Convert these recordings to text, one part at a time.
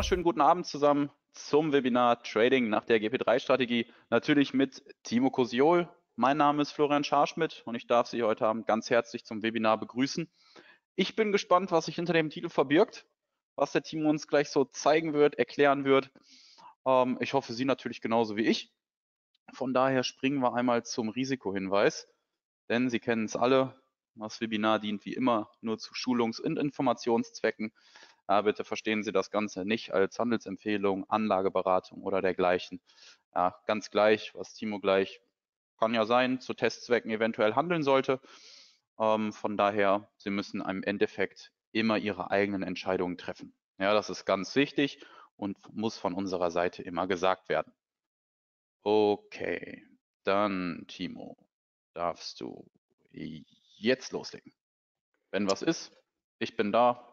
wunderschönen guten Abend zusammen zum Webinar Trading nach der GP3-Strategie. Natürlich mit Timo Kosiol. Mein Name ist Florian Scharschmidt und ich darf Sie heute Abend ganz herzlich zum Webinar begrüßen. Ich bin gespannt, was sich hinter dem Titel verbirgt, was der Timo uns gleich so zeigen wird, erklären wird. Ähm, ich hoffe, Sie natürlich genauso wie ich. Von daher springen wir einmal zum Risikohinweis, denn Sie kennen es alle. Das Webinar dient wie immer nur zu Schulungs- und Informationszwecken. Ja, bitte verstehen Sie das Ganze nicht als Handelsempfehlung, Anlageberatung oder dergleichen. Ja, ganz gleich, was Timo gleich kann ja sein, zu Testzwecken eventuell handeln sollte. Ähm, von daher, Sie müssen im Endeffekt immer Ihre eigenen Entscheidungen treffen. Ja, das ist ganz wichtig und muss von unserer Seite immer gesagt werden. Okay, dann Timo, darfst du jetzt loslegen. Wenn was ist, ich bin da,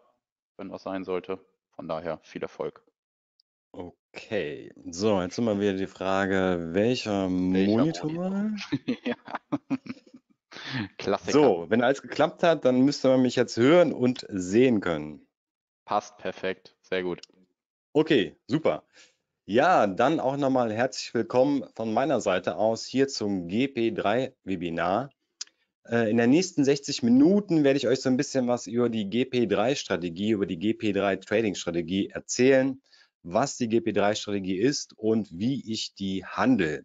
wenn was sein sollte. Von daher viel Erfolg. Okay, so, jetzt immer wieder die Frage, welcher, welcher Monitor? Monitor? ja. Klassiker. So, wenn alles geklappt hat, dann müsste man mich jetzt hören und sehen können. Passt perfekt, sehr gut. Okay, super. Ja, dann auch nochmal herzlich willkommen von meiner Seite aus hier zum GP3 Webinar äh, in den nächsten 60 Minuten werde ich euch so ein bisschen was über die GP3-Strategie, über die GP3-Trading-Strategie erzählen, was die GP3-Strategie ist und wie ich die handle.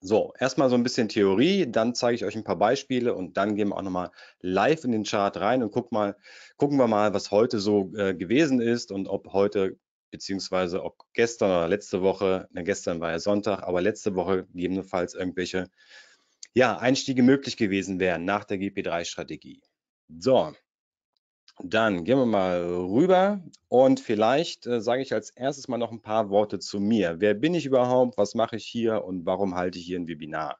So, erstmal so ein bisschen Theorie, dann zeige ich euch ein paar Beispiele und dann gehen wir auch nochmal live in den Chart rein und guck mal, gucken wir mal, was heute so äh, gewesen ist und ob heute beziehungsweise ob gestern oder letzte Woche, na, gestern war ja Sonntag, aber letzte Woche gegebenenfalls irgendwelche ja, Einstiege möglich gewesen wären nach der GP3-Strategie. So, dann gehen wir mal rüber und vielleicht äh, sage ich als erstes mal noch ein paar Worte zu mir. Wer bin ich überhaupt? Was mache ich hier und warum halte ich hier ein Webinar?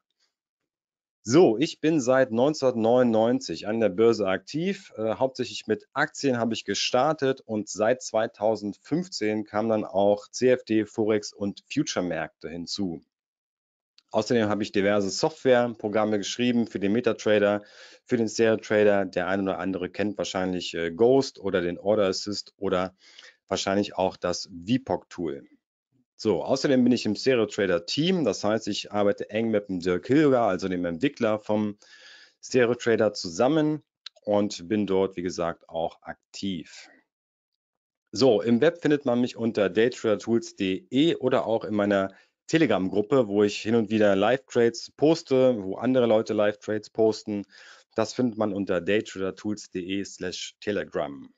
So, ich bin seit 1999 an der Börse aktiv. Äh, hauptsächlich mit Aktien habe ich gestartet und seit 2015 kamen dann auch CFD, Forex und Future-Märkte hinzu. Außerdem habe ich diverse Softwareprogramme geschrieben für den MetaTrader, für den StereoTrader. Der eine oder andere kennt wahrscheinlich äh, Ghost oder den Order Assist oder wahrscheinlich auch das VPOC-Tool. So, außerdem bin ich im StereoTrader Team. Das heißt, ich arbeite eng mit dem Dirk Hilger, also dem Entwickler vom StereoTrader zusammen und bin dort, wie gesagt, auch aktiv. So, im Web findet man mich unter daytradertools.de oder auch in meiner Telegram-Gruppe, wo ich hin und wieder Live-Trades poste, wo andere Leute Live-Trades posten. Das findet man unter daytradertools.de slash Telegram.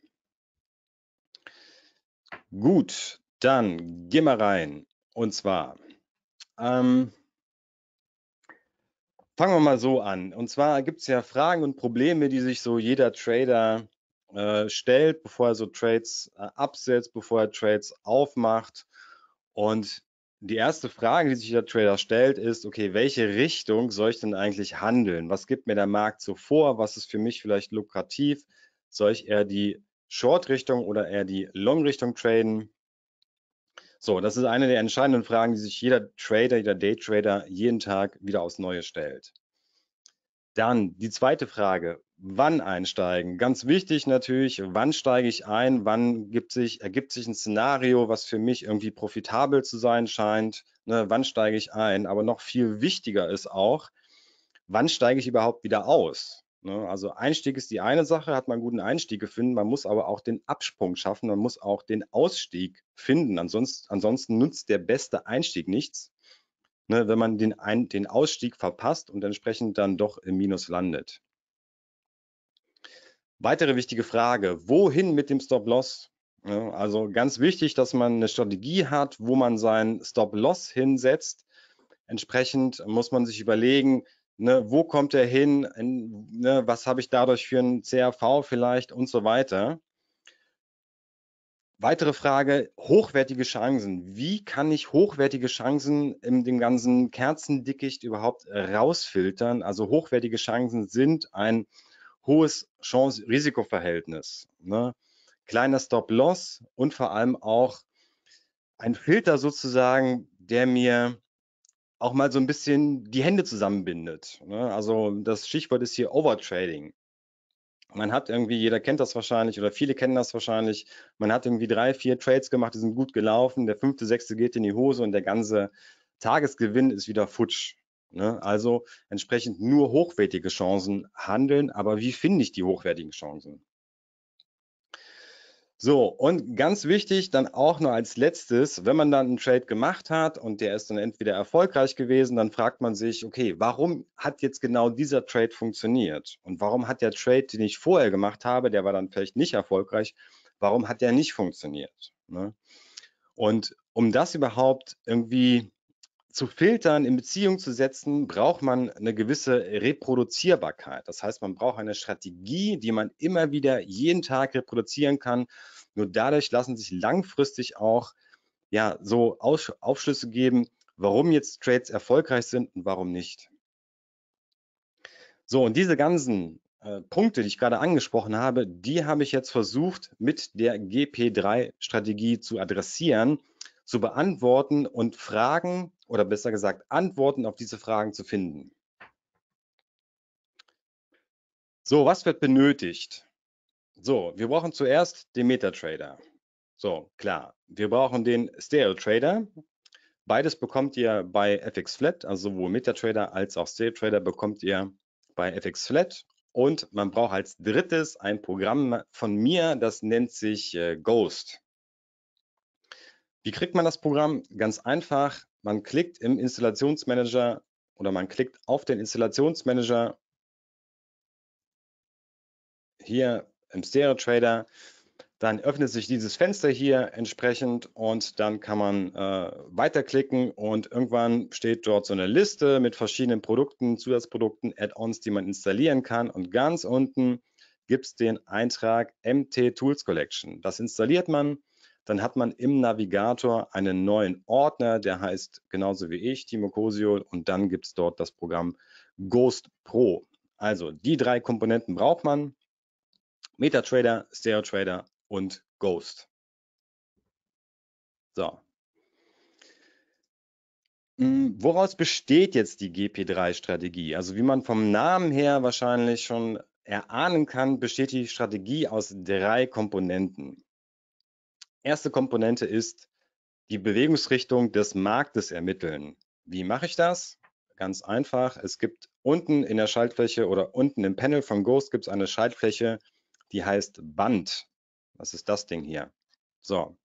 Gut, dann gehen wir rein. Und zwar ähm, fangen wir mal so an. Und zwar gibt es ja Fragen und Probleme, die sich so jeder Trader äh, stellt, bevor er so Trades äh, absetzt, bevor er Trades aufmacht. Und die erste Frage, die sich der Trader stellt, ist, okay, welche Richtung soll ich denn eigentlich handeln? Was gibt mir der Markt so vor? Was ist für mich vielleicht lukrativ? Soll ich eher die Short-Richtung oder eher die Long-Richtung traden? So, das ist eine der entscheidenden Fragen, die sich jeder Trader, jeder Daytrader jeden Tag wieder aufs Neue stellt. Dann die zweite Frage, wann einsteigen. Ganz wichtig natürlich, wann steige ich ein, wann gibt sich, ergibt sich ein Szenario, was für mich irgendwie profitabel zu sein scheint, ne, wann steige ich ein. Aber noch viel wichtiger ist auch, wann steige ich überhaupt wieder aus. Ne? Also Einstieg ist die eine Sache, hat man einen guten Einstieg gefunden, man muss aber auch den Absprung schaffen, man muss auch den Ausstieg finden. Ansonsten, ansonsten nützt der beste Einstieg nichts. Ne, wenn man den, ein, den Ausstieg verpasst und entsprechend dann doch im Minus landet. Weitere wichtige Frage, wohin mit dem Stop-Loss? Ja, also ganz wichtig, dass man eine Strategie hat, wo man seinen Stop-Loss hinsetzt. Entsprechend muss man sich überlegen, ne, wo kommt er hin, in, ne, was habe ich dadurch für einen CRV vielleicht und so weiter. Weitere Frage, hochwertige Chancen. Wie kann ich hochwertige Chancen in dem ganzen Kerzendickicht überhaupt rausfiltern? Also hochwertige Chancen sind ein hohes Chance-Risikoverhältnis, ne? kleiner Stop-Loss und vor allem auch ein Filter sozusagen, der mir auch mal so ein bisschen die Hände zusammenbindet. Ne? Also das Stichwort ist hier Overtrading. Man hat irgendwie, jeder kennt das wahrscheinlich oder viele kennen das wahrscheinlich, man hat irgendwie drei, vier Trades gemacht, die sind gut gelaufen, der fünfte, sechste geht in die Hose und der ganze Tagesgewinn ist wieder futsch. Ne? Also entsprechend nur hochwertige Chancen handeln, aber wie finde ich die hochwertigen Chancen? So, und ganz wichtig dann auch noch als letztes, wenn man dann einen Trade gemacht hat und der ist dann entweder erfolgreich gewesen, dann fragt man sich, okay, warum hat jetzt genau dieser Trade funktioniert? Und warum hat der Trade, den ich vorher gemacht habe, der war dann vielleicht nicht erfolgreich, warum hat der nicht funktioniert? Ne? Und um das überhaupt irgendwie zu filtern, in Beziehung zu setzen, braucht man eine gewisse Reproduzierbarkeit. Das heißt, man braucht eine Strategie, die man immer wieder jeden Tag reproduzieren kann. Nur dadurch lassen sich langfristig auch ja, so Aus Aufschlüsse geben, warum jetzt Trades erfolgreich sind und warum nicht. So, und diese ganzen äh, Punkte, die ich gerade angesprochen habe, die habe ich jetzt versucht, mit der GP3-Strategie zu adressieren zu beantworten und Fragen oder besser gesagt Antworten auf diese Fragen zu finden. So, was wird benötigt? So, wir brauchen zuerst den MetaTrader. So, klar. Wir brauchen den Stereo Trader. Beides bekommt ihr bei FX Flat, also sowohl MetaTrader als auch Stereo Trader bekommt ihr bei FX Flat. Und man braucht als drittes ein Programm von mir, das nennt sich äh, Ghost. Wie kriegt man das Programm? Ganz einfach. Man klickt im Installationsmanager oder man klickt auf den Installationsmanager hier im Stereo Trader. Dann öffnet sich dieses Fenster hier entsprechend und dann kann man äh, weiterklicken und irgendwann steht dort so eine Liste mit verschiedenen Produkten, Zusatzprodukten, Add-ons, die man installieren kann. Und ganz unten gibt es den Eintrag MT Tools Collection. Das installiert man dann hat man im Navigator einen neuen Ordner, der heißt genauso wie ich, Timo Cosio, und dann gibt es dort das Programm Ghost Pro. Also die drei Komponenten braucht man, MetaTrader, StereoTrader und Ghost. So. Hm, woraus besteht jetzt die GP3-Strategie? Also wie man vom Namen her wahrscheinlich schon erahnen kann, besteht die Strategie aus drei Komponenten. Erste Komponente ist die Bewegungsrichtung des Marktes ermitteln. Wie mache ich das? Ganz einfach. Es gibt unten in der Schaltfläche oder unten im Panel von Ghost gibt es eine Schaltfläche, die heißt Band. Das ist das Ding hier. So.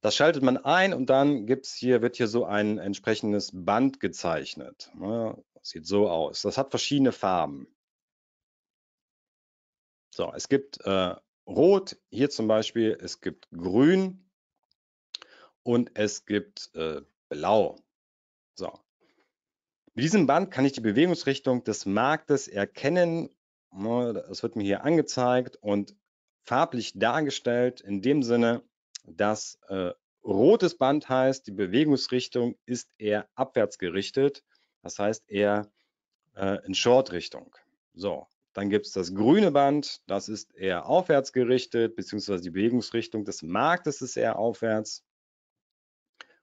Das schaltet man ein und dann gibt's hier, wird hier so ein entsprechendes Band gezeichnet. Ne? Das sieht so aus. Das hat verschiedene Farben. So, es gibt äh, Rot, hier zum Beispiel, es gibt Grün und es gibt äh, Blau. So. Mit diesem Band kann ich die Bewegungsrichtung des Marktes erkennen. Das ne, wird mir hier angezeigt und farblich dargestellt in dem Sinne, dass äh, rotes Band heißt, die Bewegungsrichtung ist eher abwärts gerichtet, das heißt eher äh, in Short-Richtung. So, dann gibt es das grüne Band, das ist eher aufwärts gerichtet, beziehungsweise die Bewegungsrichtung des Marktes ist eher aufwärts.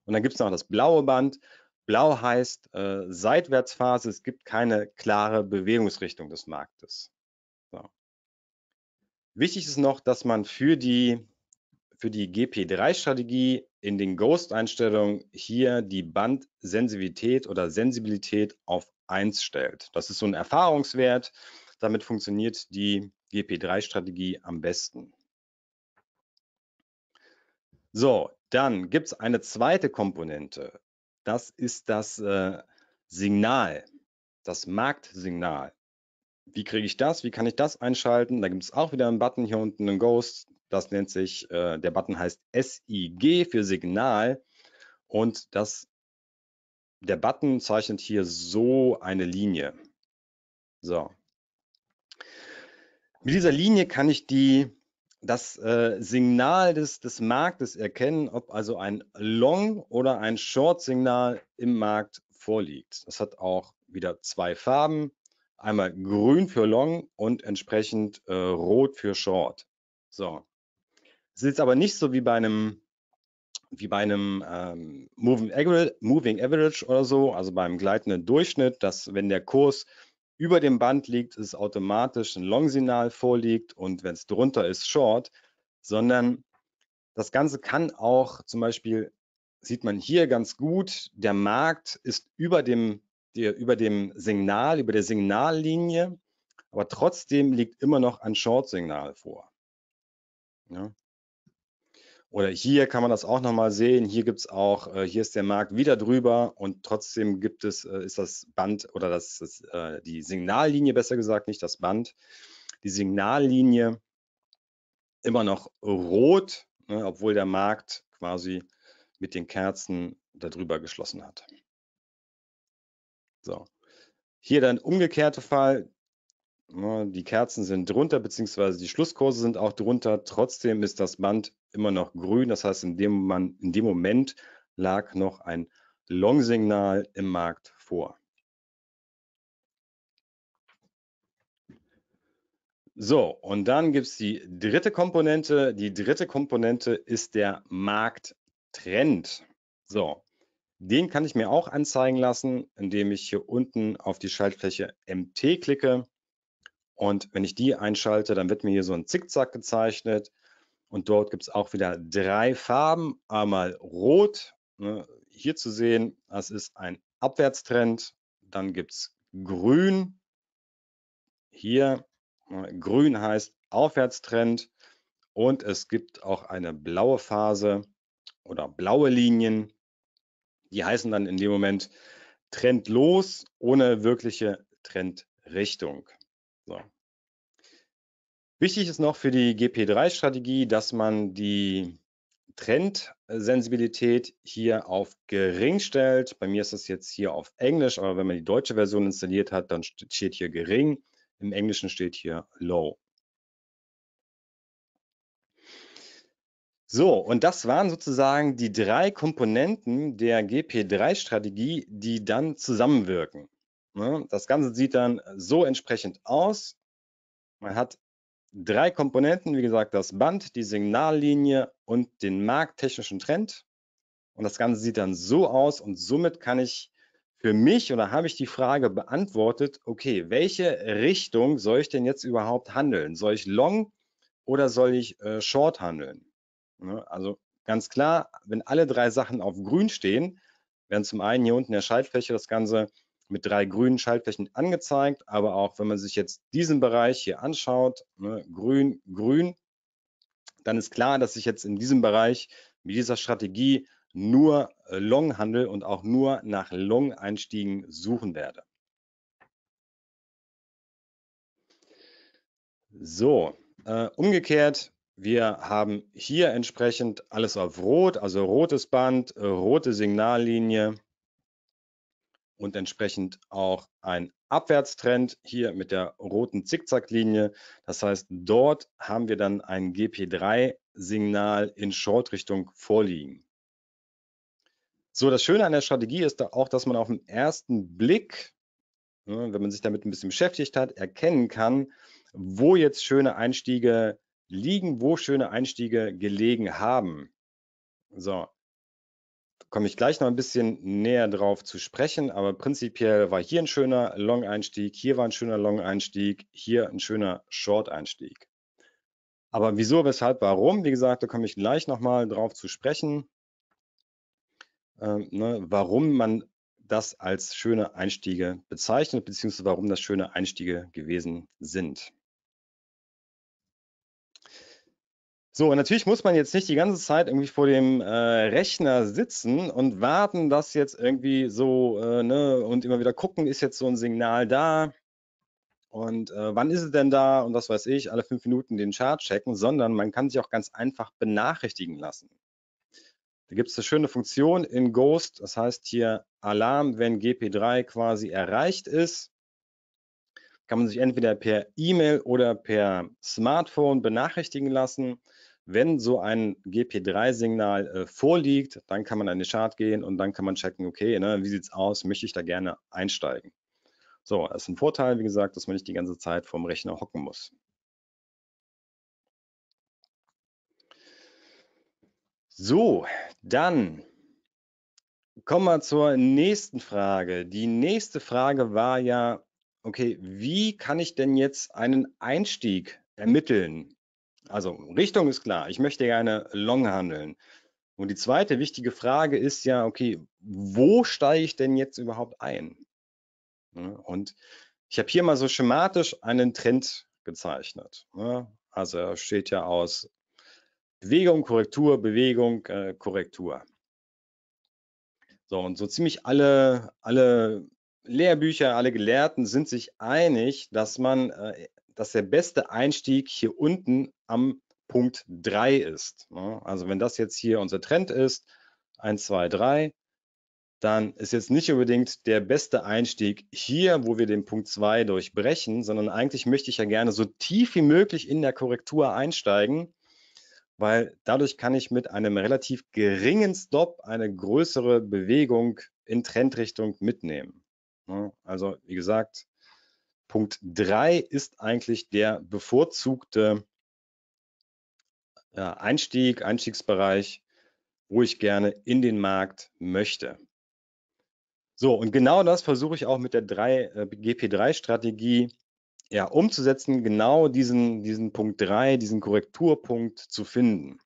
Und dann gibt es noch das blaue Band. Blau heißt äh, Seitwärtsphase, es gibt keine klare Bewegungsrichtung des Marktes. So. Wichtig ist noch, dass man für die, für die GP3-Strategie in den Ghost-Einstellungen hier die Bandsensitivität oder Sensibilität auf 1 stellt. Das ist so ein Erfahrungswert. Damit funktioniert die GP3-Strategie am besten. So, dann gibt es eine zweite Komponente. Das ist das äh, Signal, das Marktsignal. Wie kriege ich das? Wie kann ich das einschalten? Da gibt es auch wieder einen Button hier unten, einen Ghost. Das nennt sich, äh, der Button heißt SIG für Signal. Und das, der Button zeichnet hier so eine Linie. So, mit dieser Linie kann ich die, das äh, Signal des, des Marktes erkennen, ob also ein Long- oder ein Short-Signal im Markt vorliegt. Das hat auch wieder zwei Farben. Einmal grün für Long und entsprechend äh, rot für Short. So. Es ist jetzt aber nicht so wie bei einem, wie bei einem ähm, Moving, Average, Moving Average oder so, also beim gleitenden Durchschnitt, dass wenn der Kurs über dem Band liegt, ist automatisch ein Long-Signal vorliegt und wenn es drunter ist, Short, sondern das Ganze kann auch zum Beispiel, sieht man hier ganz gut, der Markt ist über dem, der, über dem Signal, über der Signallinie, aber trotzdem liegt immer noch ein Short-Signal vor. Ja. Oder hier kann man das auch nochmal sehen. Hier gibt es auch, äh, hier ist der Markt wieder drüber und trotzdem gibt es, äh, ist das Band oder das, das äh, die Signallinie, besser gesagt, nicht das Band, die Signallinie immer noch rot, ne, obwohl der Markt quasi mit den Kerzen darüber geschlossen hat. So. Hier dann umgekehrte Fall, Ne, die Kerzen sind drunter, beziehungsweise die Schlusskurse sind auch drunter. Trotzdem ist das Band immer noch grün. Das heißt, in dem, man, in dem Moment lag noch ein Long-Signal im Markt vor. So, und dann gibt es die dritte Komponente. Die dritte Komponente ist der Markttrend. So, den kann ich mir auch anzeigen lassen, indem ich hier unten auf die Schaltfläche MT klicke. Und wenn ich die einschalte, dann wird mir hier so ein Zickzack gezeichnet. Und dort gibt es auch wieder drei Farben. Einmal rot, ne, hier zu sehen, das ist ein Abwärtstrend. Dann gibt es grün, hier ne, grün heißt Aufwärtstrend. Und es gibt auch eine blaue Phase oder blaue Linien. Die heißen dann in dem Moment Trendlos ohne wirkliche Trendrichtung. So. Wichtig ist noch für die GP3-Strategie, dass man die Trendsensibilität hier auf gering stellt. Bei mir ist das jetzt hier auf Englisch, aber wenn man die deutsche Version installiert hat, dann steht hier gering. Im Englischen steht hier low. So, und das waren sozusagen die drei Komponenten der GP3-Strategie, die dann zusammenwirken. Ne? Das Ganze sieht dann so entsprechend aus. Man hat drei Komponenten, wie gesagt, das Band, die Signallinie und den markttechnischen Trend. Und das Ganze sieht dann so aus und somit kann ich für mich oder habe ich die Frage beantwortet, okay, welche Richtung soll ich denn jetzt überhaupt handeln? Soll ich long oder soll ich äh, short handeln? Ne? Also ganz klar, wenn alle drei Sachen auf grün stehen, werden zum einen hier unten der Schaltfläche das Ganze mit drei grünen Schaltflächen angezeigt, aber auch wenn man sich jetzt diesen Bereich hier anschaut, ne, grün, grün, dann ist klar, dass ich jetzt in diesem Bereich mit dieser Strategie nur äh, Long-Handel und auch nur nach Long-Einstiegen suchen werde. So, äh, umgekehrt, wir haben hier entsprechend alles auf Rot, also rotes Band, äh, rote Signallinie, und entsprechend auch ein Abwärtstrend hier mit der roten Zickzacklinie. Das heißt, dort haben wir dann ein GP3-Signal in Short-Richtung vorliegen. So, das Schöne an der Strategie ist da auch, dass man auf den ersten Blick, ne, wenn man sich damit ein bisschen beschäftigt hat, erkennen kann, wo jetzt schöne Einstiege liegen, wo schöne Einstiege gelegen haben. So, komme ich gleich noch ein bisschen näher drauf zu sprechen, aber prinzipiell war hier ein schöner Long-Einstieg, hier war ein schöner Long-Einstieg, hier ein schöner Short-Einstieg. Aber wieso, weshalb, warum? Wie gesagt, da komme ich gleich nochmal drauf zu sprechen, ähm, ne, warum man das als schöne Einstiege bezeichnet, beziehungsweise warum das schöne Einstiege gewesen sind. So, und natürlich muss man jetzt nicht die ganze Zeit irgendwie vor dem äh, Rechner sitzen und warten, dass jetzt irgendwie so, äh, ne, und immer wieder gucken, ist jetzt so ein Signal da und äh, wann ist es denn da und was weiß ich, alle fünf Minuten den Chart checken, sondern man kann sich auch ganz einfach benachrichtigen lassen. Da gibt es eine schöne Funktion in Ghost, das heißt hier Alarm, wenn GP3 quasi erreicht ist kann man sich entweder per E-Mail oder per Smartphone benachrichtigen lassen. Wenn so ein GP3-Signal äh, vorliegt, dann kann man an den Chart gehen und dann kann man checken, okay, ne, wie es aus, möchte ich da gerne einsteigen. So, das ist ein Vorteil, wie gesagt, dass man nicht die ganze Zeit vorm Rechner hocken muss. So, dann kommen wir zur nächsten Frage. Die nächste Frage war ja, okay, wie kann ich denn jetzt einen Einstieg ermitteln? Also Richtung ist klar, ich möchte gerne long handeln. Und die zweite wichtige Frage ist ja, okay, wo steige ich denn jetzt überhaupt ein? Ne? Und ich habe hier mal so schematisch einen Trend gezeichnet. Ne? Also er steht ja aus Bewegung, Korrektur, Bewegung, äh, Korrektur. So, und so ziemlich alle, alle Lehrbücher, alle Gelehrten sind sich einig, dass man äh, dass der beste Einstieg hier unten am Punkt 3 ist. Ne? Also wenn das jetzt hier unser Trend ist, 1, 2, 3, dann ist jetzt nicht unbedingt der beste Einstieg hier, wo wir den Punkt 2 durchbrechen, sondern eigentlich möchte ich ja gerne so tief wie möglich in der Korrektur einsteigen, weil dadurch kann ich mit einem relativ geringen Stop eine größere Bewegung in Trendrichtung mitnehmen. Ne? Also wie gesagt, Punkt 3 ist eigentlich der bevorzugte äh, Einstieg, Einstiegsbereich, wo ich gerne in den Markt möchte. So, und genau das versuche ich auch mit der 3, äh, GP3-Strategie ja, umzusetzen, genau diesen, diesen Punkt 3, diesen Korrekturpunkt zu finden.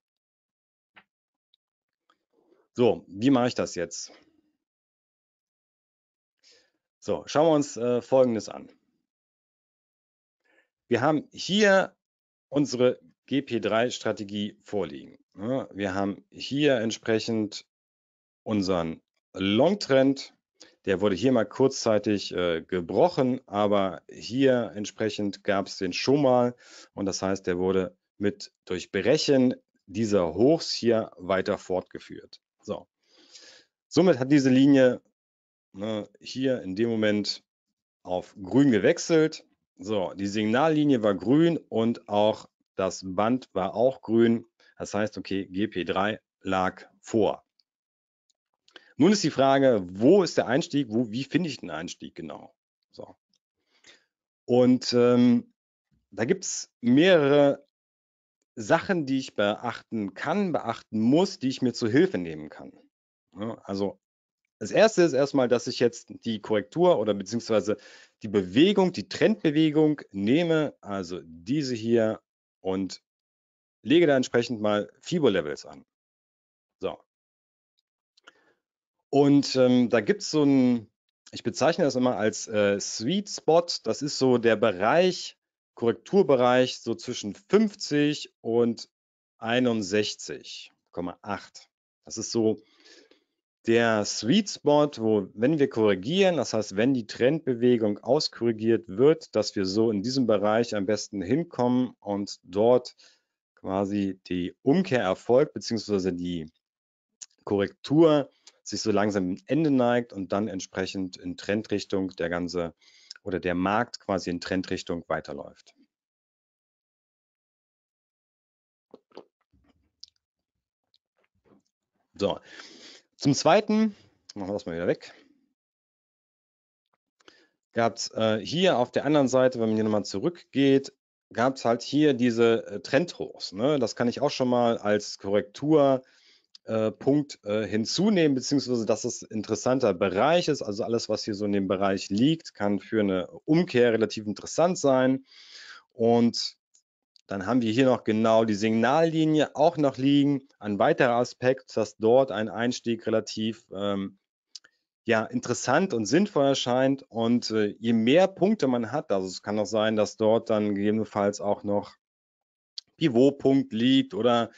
So, wie mache ich das jetzt? So, schauen wir uns äh, Folgendes an. Wir haben hier unsere GP3-Strategie vorliegen. Ne? Wir haben hier entsprechend unseren Long-Trend. Der wurde hier mal kurzzeitig äh, gebrochen, aber hier entsprechend gab es den schon mal. Und das heißt, der wurde mit durch Brechen dieser Hochs hier weiter fortgeführt. So. Somit hat diese Linie ne, hier in dem Moment auf grün gewechselt. So, die Signallinie war grün und auch das Band war auch grün. Das heißt, okay, GP3 lag vor. Nun ist die Frage, wo ist der Einstieg? Wo, wie finde ich den Einstieg genau? So. Und ähm, da gibt es mehrere Sachen, die ich beachten kann, beachten muss, die ich mir zu Hilfe nehmen kann. Ja, also das erste ist erstmal, dass ich jetzt die Korrektur oder beziehungsweise die Bewegung, die Trendbewegung nehme, also diese hier und lege da entsprechend mal Fibo-Levels an. So. Und ähm, da gibt es so ein, ich bezeichne das immer als äh, Sweet Spot, das ist so der Bereich, Korrekturbereich so zwischen 50 und 61,8. Das ist so der Sweet Spot, wo, wenn wir korrigieren, das heißt, wenn die Trendbewegung auskorrigiert wird, dass wir so in diesem Bereich am besten hinkommen und dort quasi die Umkehr erfolgt, beziehungsweise die Korrektur sich so langsam am Ende neigt und dann entsprechend in Trendrichtung der ganze oder der Markt quasi in Trendrichtung weiterläuft. So, zum Zweiten, machen wir das mal wieder weg, gab es äh, hier auf der anderen Seite, wenn man hier nochmal zurückgeht, gab es halt hier diese äh, Trendhochs. Ne? Das kann ich auch schon mal als Korrektur äh, Punkt äh, hinzunehmen, beziehungsweise dass es interessanter Bereich ist. Also alles, was hier so in dem Bereich liegt, kann für eine Umkehr relativ interessant sein. Und dann haben wir hier noch genau die Signallinie auch noch liegen. Ein weiterer Aspekt, dass dort ein Einstieg relativ ähm, ja, interessant und sinnvoll erscheint. Und äh, je mehr Punkte man hat, also es kann auch sein, dass dort dann gegebenenfalls auch noch Pivotpunkt liegt oder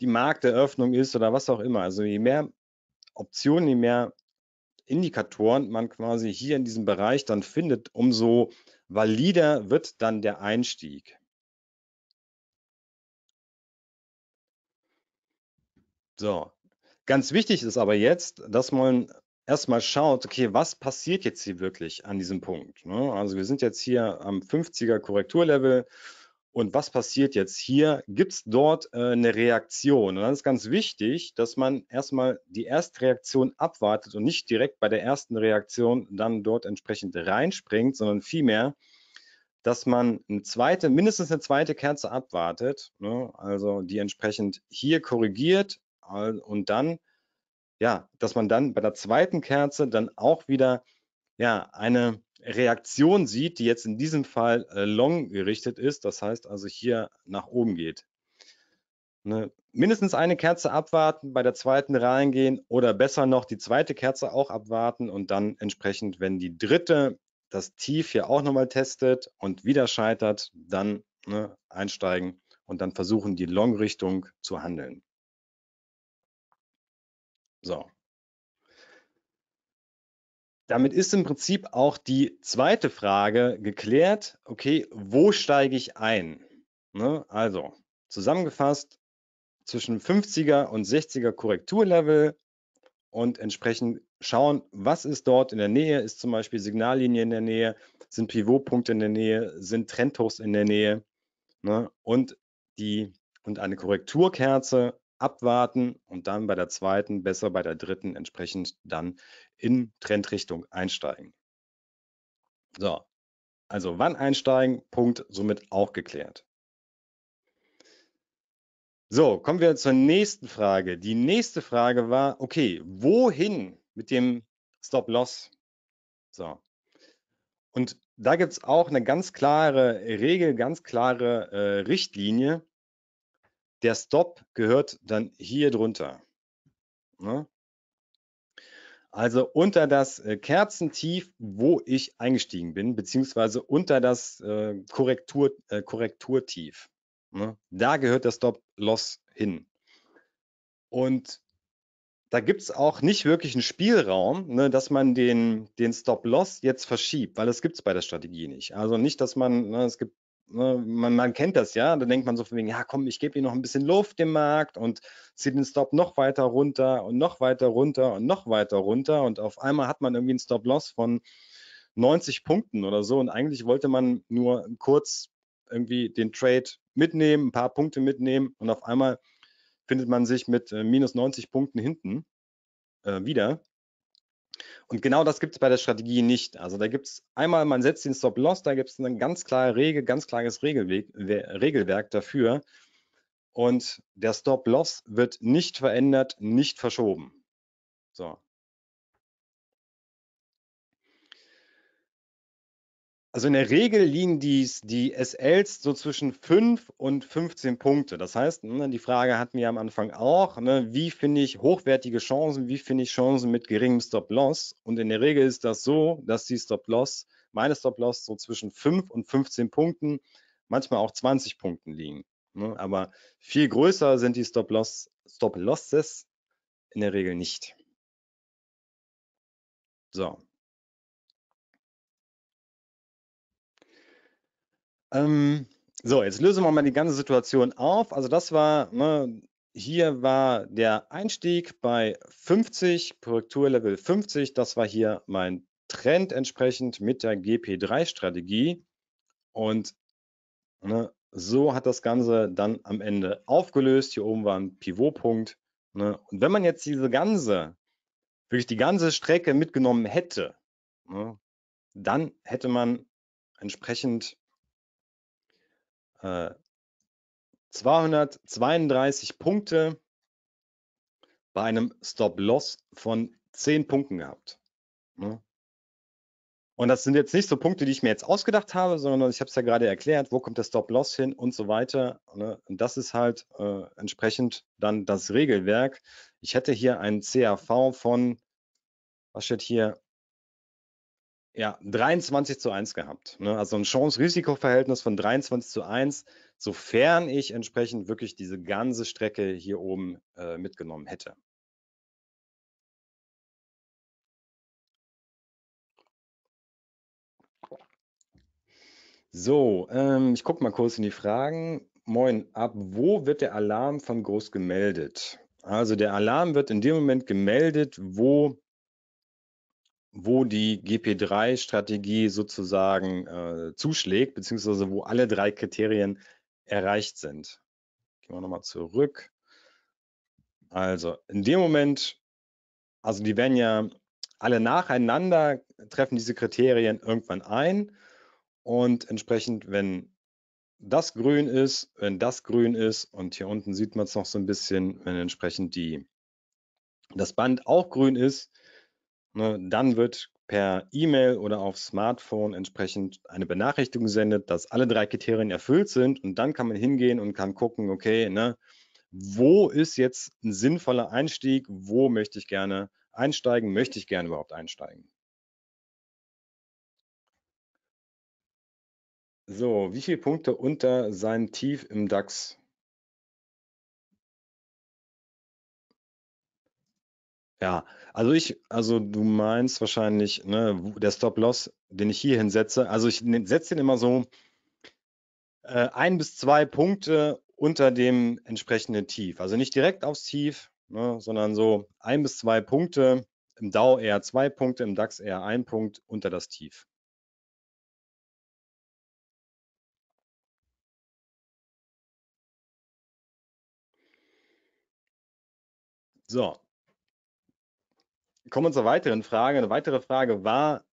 die Markteröffnung ist oder was auch immer. Also je mehr Optionen, je mehr Indikatoren man quasi hier in diesem Bereich dann findet, umso valider wird dann der Einstieg. So, ganz wichtig ist aber jetzt, dass man erstmal schaut, okay, was passiert jetzt hier wirklich an diesem Punkt? Ne? Also wir sind jetzt hier am 50er Korrekturlevel und was passiert jetzt hier? Gibt es dort äh, eine Reaktion? Und dann ist ganz wichtig, dass man erstmal die erste Reaktion abwartet und nicht direkt bei der ersten Reaktion dann dort entsprechend reinspringt, sondern vielmehr, dass man eine zweite, mindestens eine zweite Kerze abwartet, ne? also die entsprechend hier korrigiert, und dann, ja, dass man dann bei der zweiten Kerze dann auch wieder, ja, eine Reaktion sieht, die jetzt in diesem Fall äh, long gerichtet ist. Das heißt also hier nach oben geht. Ne? Mindestens eine Kerze abwarten, bei der zweiten reingehen oder besser noch die zweite Kerze auch abwarten und dann entsprechend, wenn die dritte das Tief hier auch nochmal testet und wieder scheitert, dann ne, einsteigen und dann versuchen, die Long-Richtung zu handeln. So. Damit ist im Prinzip auch die zweite Frage geklärt. Okay, wo steige ich ein? Ne? Also zusammengefasst zwischen 50er und 60er Korrekturlevel und entsprechend schauen, was ist dort in der Nähe? Ist zum Beispiel Signallinie in der Nähe? Sind Pivotpunkte in der Nähe? Sind Trendhochs in der Nähe? Ne? Und die und eine Korrekturkerze abwarten und dann bei der zweiten, besser bei der dritten entsprechend dann in Trendrichtung einsteigen. So, also wann einsteigen, Punkt somit auch geklärt. So, kommen wir zur nächsten Frage. Die nächste Frage war, okay, wohin mit dem Stop-Loss? So. Und da gibt es auch eine ganz klare Regel, ganz klare äh, Richtlinie. Der Stop gehört dann hier drunter. Ne? Also unter das äh, Kerzentief, wo ich eingestiegen bin, beziehungsweise unter das äh, Korrektur, äh, Korrekturtief. Ne? Da gehört der Stop-Loss hin. Und da gibt es auch nicht wirklich einen Spielraum, ne, dass man den, den Stop-Loss jetzt verschiebt, weil das gibt es bei der Strategie nicht. Also nicht, dass man, ne, es gibt Ne, man, man, kennt das ja, da denkt man so von wegen, ja komm, ich gebe ihm noch ein bisschen Luft dem Markt und ziehe den Stop noch weiter runter und noch weiter runter und noch weiter runter und auf einmal hat man irgendwie einen Stop-Loss von 90 Punkten oder so und eigentlich wollte man nur kurz irgendwie den Trade mitnehmen, ein paar Punkte mitnehmen und auf einmal findet man sich mit äh, minus 90 Punkten hinten äh, wieder und genau das gibt es bei der Strategie nicht. Also da gibt es einmal, man setzt den Stop-Loss, da gibt es ein ganz klare Regel, ganz klares Regelweg, Regelwerk dafür. Und der Stop-Loss wird nicht verändert, nicht verschoben. So, Also in der Regel liegen die, die SLs so zwischen 5 und 15 Punkte. Das heißt, ne, die Frage hatten wir am Anfang auch, ne, wie finde ich hochwertige Chancen, wie finde ich Chancen mit geringem Stop-Loss? Und in der Regel ist das so, dass die Stop-Loss, meine Stop-Loss so zwischen 5 und 15 Punkten, manchmal auch 20 Punkten liegen. Ne? Aber viel größer sind die Stop-Losses Stop in der Regel nicht. So, Ähm, so, jetzt lösen wir mal die ganze Situation auf. Also das war, ne, hier war der Einstieg bei 50, Korrekturlevel 50. Das war hier mein Trend entsprechend mit der GP3-Strategie. Und ne, so hat das Ganze dann am Ende aufgelöst. Hier oben war ein Pivotpunkt. Ne? Und wenn man jetzt diese ganze, wirklich die ganze Strecke mitgenommen hätte, ne, dann hätte man entsprechend 232 äh, Punkte bei einem Stop-Loss von 10 Punkten gehabt. Ne? Und das sind jetzt nicht so Punkte, die ich mir jetzt ausgedacht habe, sondern ich habe es ja gerade erklärt, wo kommt der Stop-Loss hin und so weiter. Ne? Und das ist halt äh, entsprechend dann das Regelwerk. Ich hätte hier einen CAV von, was steht hier, ja, 23 zu 1 gehabt. Ne? Also ein Chance-Risiko-Verhältnis von 23 zu 1, sofern ich entsprechend wirklich diese ganze Strecke hier oben äh, mitgenommen hätte. So, ähm, ich gucke mal kurz in die Fragen. Moin, ab wo wird der Alarm von Groß gemeldet? Also der Alarm wird in dem Moment gemeldet, wo wo die GP3-Strategie sozusagen äh, zuschlägt, beziehungsweise wo alle drei Kriterien erreicht sind. Gehen wir nochmal zurück. Also in dem Moment, also die werden ja alle nacheinander, treffen diese Kriterien irgendwann ein und entsprechend, wenn das grün ist, wenn das grün ist und hier unten sieht man es noch so ein bisschen, wenn entsprechend die, das Band auch grün ist, Ne, dann wird per E-Mail oder auf Smartphone entsprechend eine Benachrichtigung gesendet, dass alle drei Kriterien erfüllt sind und dann kann man hingehen und kann gucken, okay, ne, wo ist jetzt ein sinnvoller Einstieg, wo möchte ich gerne einsteigen, möchte ich gerne überhaupt einsteigen. So, wie viele Punkte unter seinem Tief im DAX? Ja, also ich, also du meinst wahrscheinlich, ne, der Stop-Loss, den ich hier hinsetze, also ich ne, setze den immer so äh, ein bis zwei Punkte unter dem entsprechenden Tief. Also nicht direkt aufs Tief, ne, sondern so ein bis zwei Punkte, im DAO eher zwei Punkte, im DAX eher ein Punkt unter das Tief. So, kommen wir zur weiteren Frage. Eine weitere Frage war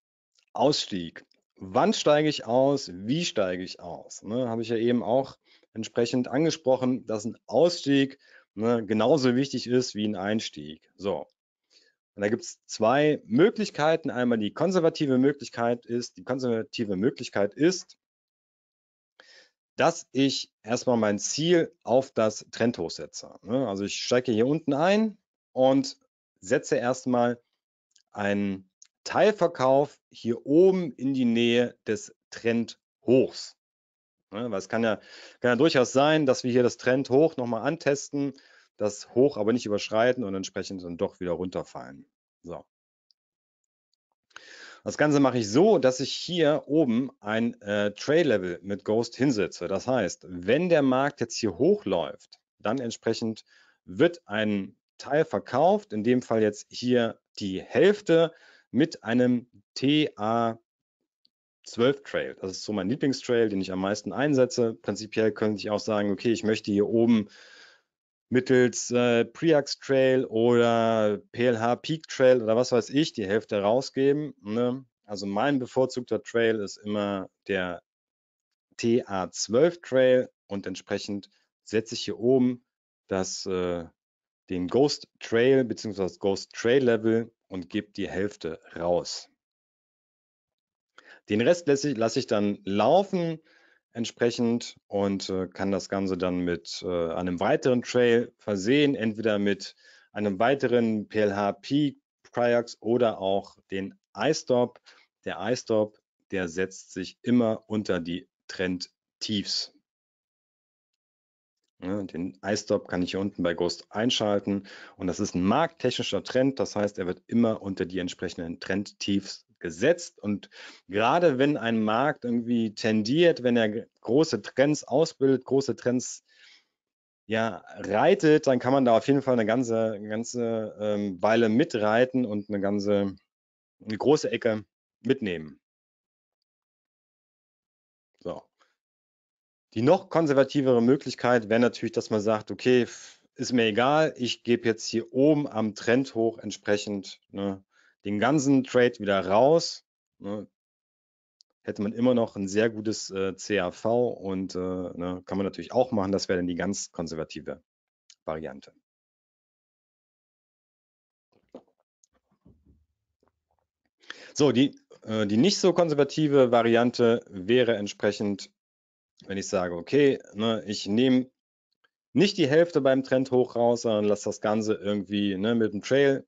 Ausstieg. Wann steige ich aus? Wie steige ich aus? Ne, Habe ich ja eben auch entsprechend angesprochen, dass ein Ausstieg ne, genauso wichtig ist wie ein Einstieg. So. Und da gibt es zwei Möglichkeiten. Einmal die konservative Möglichkeit ist, die konservative Möglichkeit ist, dass ich erstmal mein Ziel auf das Trendhoch setze. Ne? Also ich steige hier unten ein und setze erstmal einen Teilverkauf hier oben in die Nähe des Trendhochs. Ne, weil es kann ja, kann ja durchaus sein, dass wir hier das Trendhoch nochmal antesten, das Hoch aber nicht überschreiten und entsprechend dann doch wieder runterfallen. So. Das Ganze mache ich so, dass ich hier oben ein äh, Trade-Level mit Ghost hinsetze. Das heißt, wenn der Markt jetzt hier hochläuft, dann entsprechend wird ein Teil verkauft, in dem Fall jetzt hier die Hälfte mit einem TA 12 Trail. Das ist so mein Lieblingstrail, den ich am meisten einsetze. Prinzipiell könnte ich auch sagen, okay, ich möchte hier oben mittels äh, Preax Trail oder PLH Peak Trail oder was weiß ich die Hälfte rausgeben. Ne? Also mein bevorzugter Trail ist immer der TA12 Trail und entsprechend setze ich hier oben das äh, den Ghost Trail bzw. Ghost Trail Level und gebe die Hälfte raus. Den Rest lasse ich, lasse ich dann laufen entsprechend und äh, kann das Ganze dann mit äh, einem weiteren Trail versehen, entweder mit einem weiteren PLHP P-Priax oder auch den iStop. Der iStop, der setzt sich immer unter die Trend Tiefs Ne, den iStop kann ich hier unten bei Ghost einschalten und das ist ein markttechnischer Trend, das heißt, er wird immer unter die entsprechenden Trendtiefs gesetzt und gerade wenn ein Markt irgendwie tendiert, wenn er große Trends ausbildet, große Trends ja, reitet, dann kann man da auf jeden Fall eine ganze, eine ganze ähm, Weile mitreiten und eine ganze, eine große Ecke mitnehmen. Die noch konservativere Möglichkeit wäre natürlich, dass man sagt, okay, ist mir egal, ich gebe jetzt hier oben am Trend hoch entsprechend ne, den ganzen Trade wieder raus. Ne, hätte man immer noch ein sehr gutes äh, CAV und äh, ne, kann man natürlich auch machen. Das wäre dann die ganz konservative Variante. So, die, äh, die nicht so konservative Variante wäre entsprechend wenn ich sage, okay, ne, ich nehme nicht die Hälfte beim Trend hoch raus, sondern lasse das Ganze irgendwie ne, mit dem Trail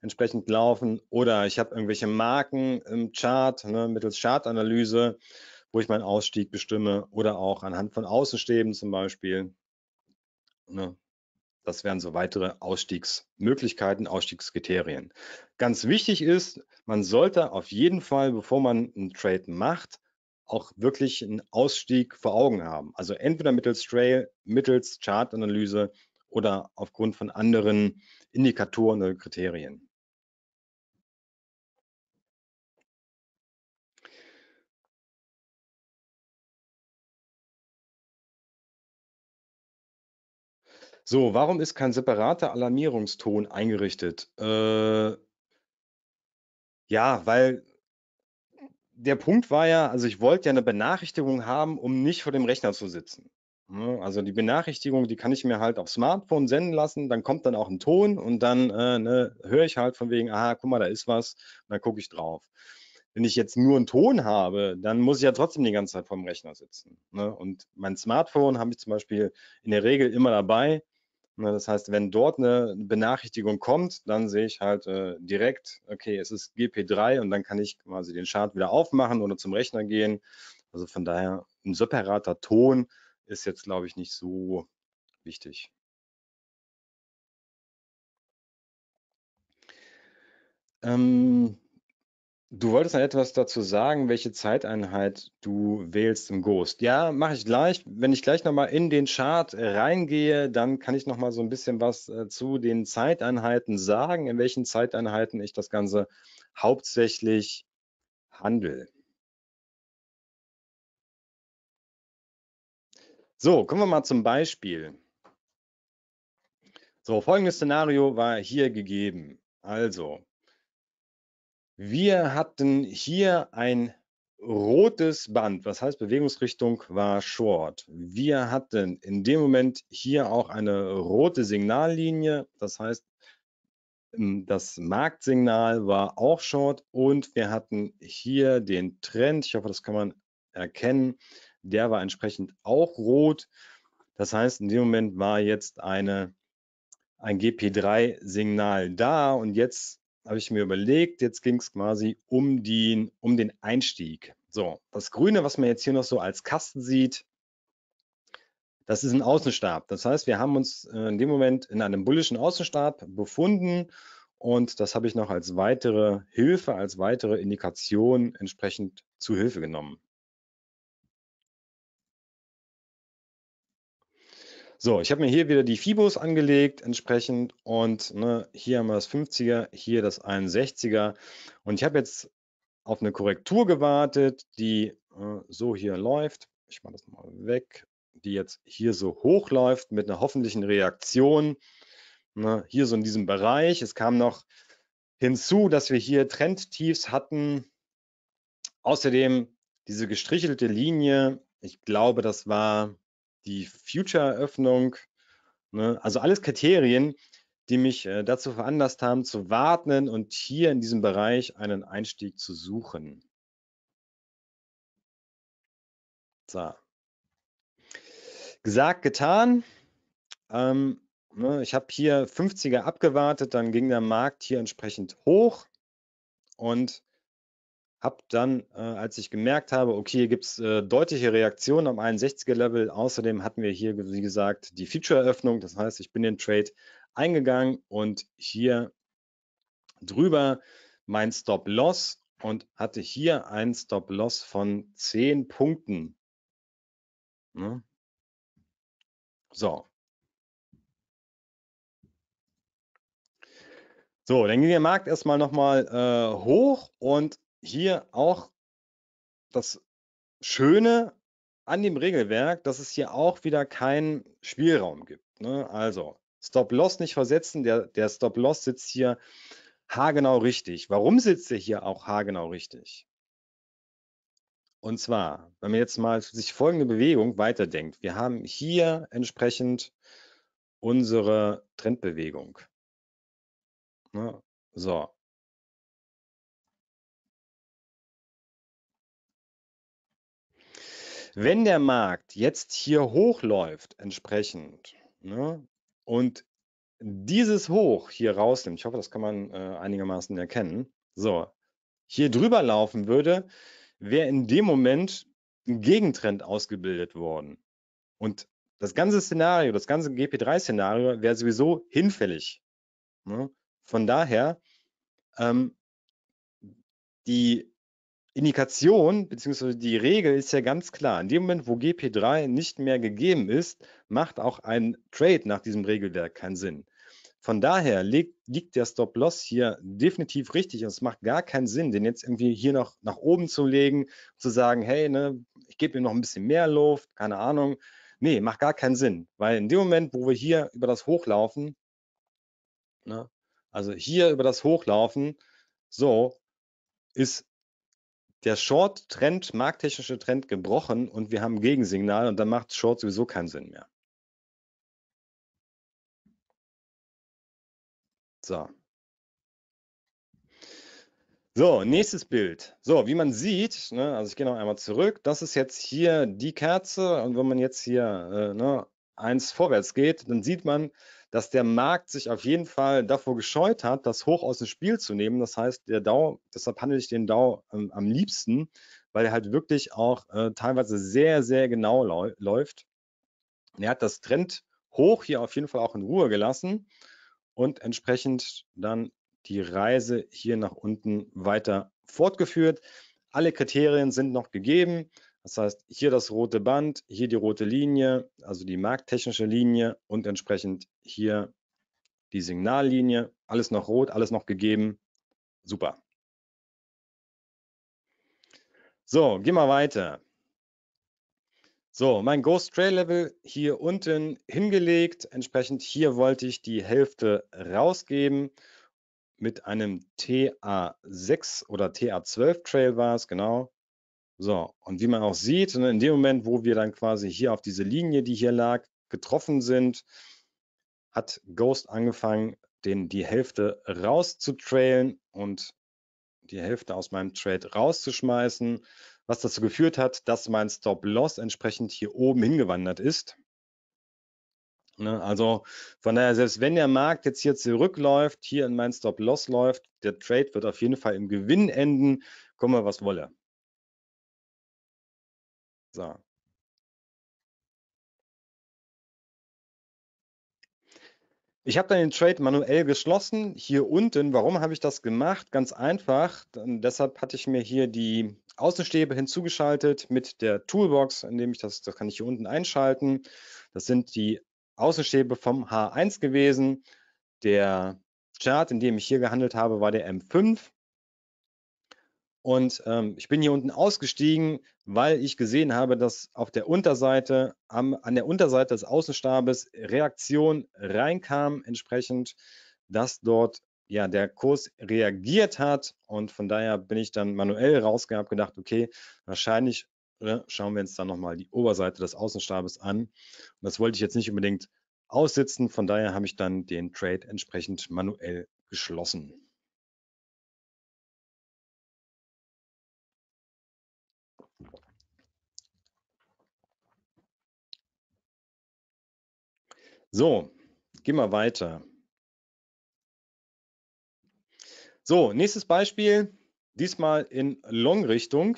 entsprechend laufen. Oder ich habe irgendwelche Marken im Chart, ne, mittels Chartanalyse, wo ich meinen Ausstieg bestimme oder auch anhand von Außenstäben zum Beispiel. Ne. Das wären so weitere Ausstiegsmöglichkeiten, Ausstiegskriterien. Ganz wichtig ist, man sollte auf jeden Fall, bevor man einen Trade macht, auch wirklich einen Ausstieg vor Augen haben. Also entweder mittels Trail, mittels Chartanalyse oder aufgrund von anderen Indikatoren oder Kriterien. So, warum ist kein separater Alarmierungston eingerichtet? Äh, ja, weil der Punkt war ja, also ich wollte ja eine Benachrichtigung haben, um nicht vor dem Rechner zu sitzen. Ne? Also die Benachrichtigung, die kann ich mir halt auf Smartphone senden lassen, dann kommt dann auch ein Ton und dann äh, ne, höre ich halt von wegen, aha, guck mal, da ist was, und dann gucke ich drauf. Wenn ich jetzt nur einen Ton habe, dann muss ich ja trotzdem die ganze Zeit vor dem Rechner sitzen. Ne? Und mein Smartphone habe ich zum Beispiel in der Regel immer dabei, Ne, das heißt, wenn dort eine Benachrichtigung kommt, dann sehe ich halt äh, direkt, okay, es ist GP3 und dann kann ich quasi den Chart wieder aufmachen oder zum Rechner gehen. Also von daher, ein separater Ton ist jetzt, glaube ich, nicht so wichtig. Ähm, Du wolltest noch halt etwas dazu sagen, welche Zeiteinheit du wählst im Ghost. Ja, mache ich gleich. Wenn ich gleich nochmal in den Chart äh, reingehe, dann kann ich nochmal so ein bisschen was äh, zu den Zeiteinheiten sagen, in welchen Zeiteinheiten ich das Ganze hauptsächlich handle. So, kommen wir mal zum Beispiel. So, folgendes Szenario war hier gegeben. Also, wir hatten hier ein rotes Band, was heißt Bewegungsrichtung war Short. Wir hatten in dem Moment hier auch eine rote Signallinie, das heißt, hm, das Marktsignal war auch Short und wir hatten hier den Trend, ich hoffe, das kann man erkennen, der war entsprechend auch rot. Das heißt, in dem Moment war jetzt eine, ein GP3-Signal da und jetzt habe ich mir überlegt, jetzt ging es quasi um den, um den Einstieg. So, das Grüne, was man jetzt hier noch so als Kasten sieht, das ist ein Außenstab. Das heißt, wir haben uns äh, in dem Moment in einem bullischen Außenstab befunden und das habe ich noch als weitere Hilfe, als weitere Indikation entsprechend zu Hilfe genommen. So, ich habe mir hier wieder die Fibos angelegt entsprechend und ne, hier haben wir das 50er, hier das 61er und ich habe jetzt auf eine Korrektur gewartet, die äh, so hier läuft. Ich mache das mal weg, die jetzt hier so hoch läuft mit einer hoffentlichen Reaktion. Ne, hier so in diesem Bereich. Es kam noch hinzu, dass wir hier Trendtiefs hatten. Außerdem diese gestrichelte Linie, ich glaube, das war die Future-Öffnung, ne? also alles Kriterien, die mich äh, dazu veranlasst haben, zu warten und hier in diesem Bereich einen Einstieg zu suchen. So. Gesagt, getan. Ähm, ne, ich habe hier 50er abgewartet, dann ging der Markt hier entsprechend hoch und hab dann, äh, als ich gemerkt habe, okay, hier gibt es äh, deutliche Reaktionen am 61er-Level. Außerdem hatten wir hier, wie gesagt, die Feature-Eröffnung. Das heißt, ich bin den Trade eingegangen und hier drüber mein Stop-Loss und hatte hier einen Stop-Loss von 10 Punkten. Ne? So. So, dann ging der Markt erstmal nochmal äh, hoch und hier auch das Schöne an dem Regelwerk, dass es hier auch wieder keinen Spielraum gibt. Ne? Also Stop-Loss nicht versetzen, der, der Stop-Loss sitzt hier haargenau richtig. Warum sitzt er hier auch haargenau richtig? Und zwar, wenn man jetzt mal sich folgende Bewegung weiterdenkt. Wir haben hier entsprechend unsere Trendbewegung. Ne? So, Wenn der Markt jetzt hier hochläuft entsprechend ne, und dieses Hoch hier rausnimmt, ich hoffe, das kann man äh, einigermaßen erkennen, so, hier drüber laufen würde, wäre in dem Moment ein Gegentrend ausgebildet worden. Und das ganze Szenario, das ganze GP3-Szenario wäre sowieso hinfällig. Ne? Von daher, ähm, die Indikation bzw. die Regel ist ja ganz klar. In dem Moment, wo GP3 nicht mehr gegeben ist, macht auch ein Trade nach diesem Regelwerk keinen Sinn. Von daher liegt, liegt der Stop-Loss hier definitiv richtig und es macht gar keinen Sinn, den jetzt irgendwie hier noch nach oben zu legen, zu sagen, hey, ne, ich gebe ihm noch ein bisschen mehr Luft, keine Ahnung. Nee, macht gar keinen Sinn, weil in dem Moment, wo wir hier über das Hochlaufen, ne, also hier über das Hochlaufen, so ist der Short-Trend, markttechnische Trend gebrochen und wir haben ein Gegensignal und dann macht Short sowieso keinen Sinn mehr. So. So, nächstes Bild. So, wie man sieht, ne, also ich gehe noch einmal zurück, das ist jetzt hier die Kerze und wenn man jetzt hier äh, ne, eins vorwärts geht, dann sieht man, dass der Markt sich auf jeden Fall davor gescheut hat, das hoch aus dem Spiel zu nehmen. Das heißt, der DAO, deshalb handle ich den DAO ähm, am liebsten, weil er halt wirklich auch äh, teilweise sehr, sehr genau läuft. Und er hat das Trend hoch hier auf jeden Fall auch in Ruhe gelassen und entsprechend dann die Reise hier nach unten weiter fortgeführt. Alle Kriterien sind noch gegeben. Das heißt, hier das rote Band, hier die rote Linie, also die markttechnische Linie und entsprechend hier die Signallinie. Alles noch rot, alles noch gegeben. Super. So, gehen wir weiter. So, mein Ghost Trail Level hier unten hingelegt. Entsprechend hier wollte ich die Hälfte rausgeben mit einem TA6 oder TA12 Trail war es, genau. So, und wie man auch sieht, ne, in dem Moment, wo wir dann quasi hier auf diese Linie, die hier lag, getroffen sind, hat Ghost angefangen, den, die Hälfte rauszutrailen und die Hälfte aus meinem Trade rauszuschmeißen, was dazu geführt hat, dass mein Stop-Loss entsprechend hier oben hingewandert ist. Ne, also von daher, selbst wenn der Markt jetzt hier zurückläuft, hier in mein Stop-Loss läuft, der Trade wird auf jeden Fall im Gewinn enden, komme was wolle sagen Ich habe dann den Trade manuell geschlossen. Hier unten, warum habe ich das gemacht? Ganz einfach. Dann, deshalb hatte ich mir hier die Außenstäbe hinzugeschaltet mit der Toolbox, indem ich das, das kann ich hier unten einschalten. Das sind die Außenstäbe vom H1 gewesen. Der Chart, in dem ich hier gehandelt habe, war der M5. Und ähm, ich bin hier unten ausgestiegen, weil ich gesehen habe, dass auf der Unterseite, am, an der Unterseite des Außenstabes Reaktion reinkam, entsprechend, dass dort ja der Kurs reagiert hat. Und von daher bin ich dann manuell rausgehabt, gedacht, okay, wahrscheinlich äh, schauen wir uns dann nochmal die Oberseite des Außenstabes an. Und das wollte ich jetzt nicht unbedingt aussitzen. Von daher habe ich dann den Trade entsprechend manuell geschlossen. So, gehen wir weiter. So, nächstes Beispiel, diesmal in Long-Richtung.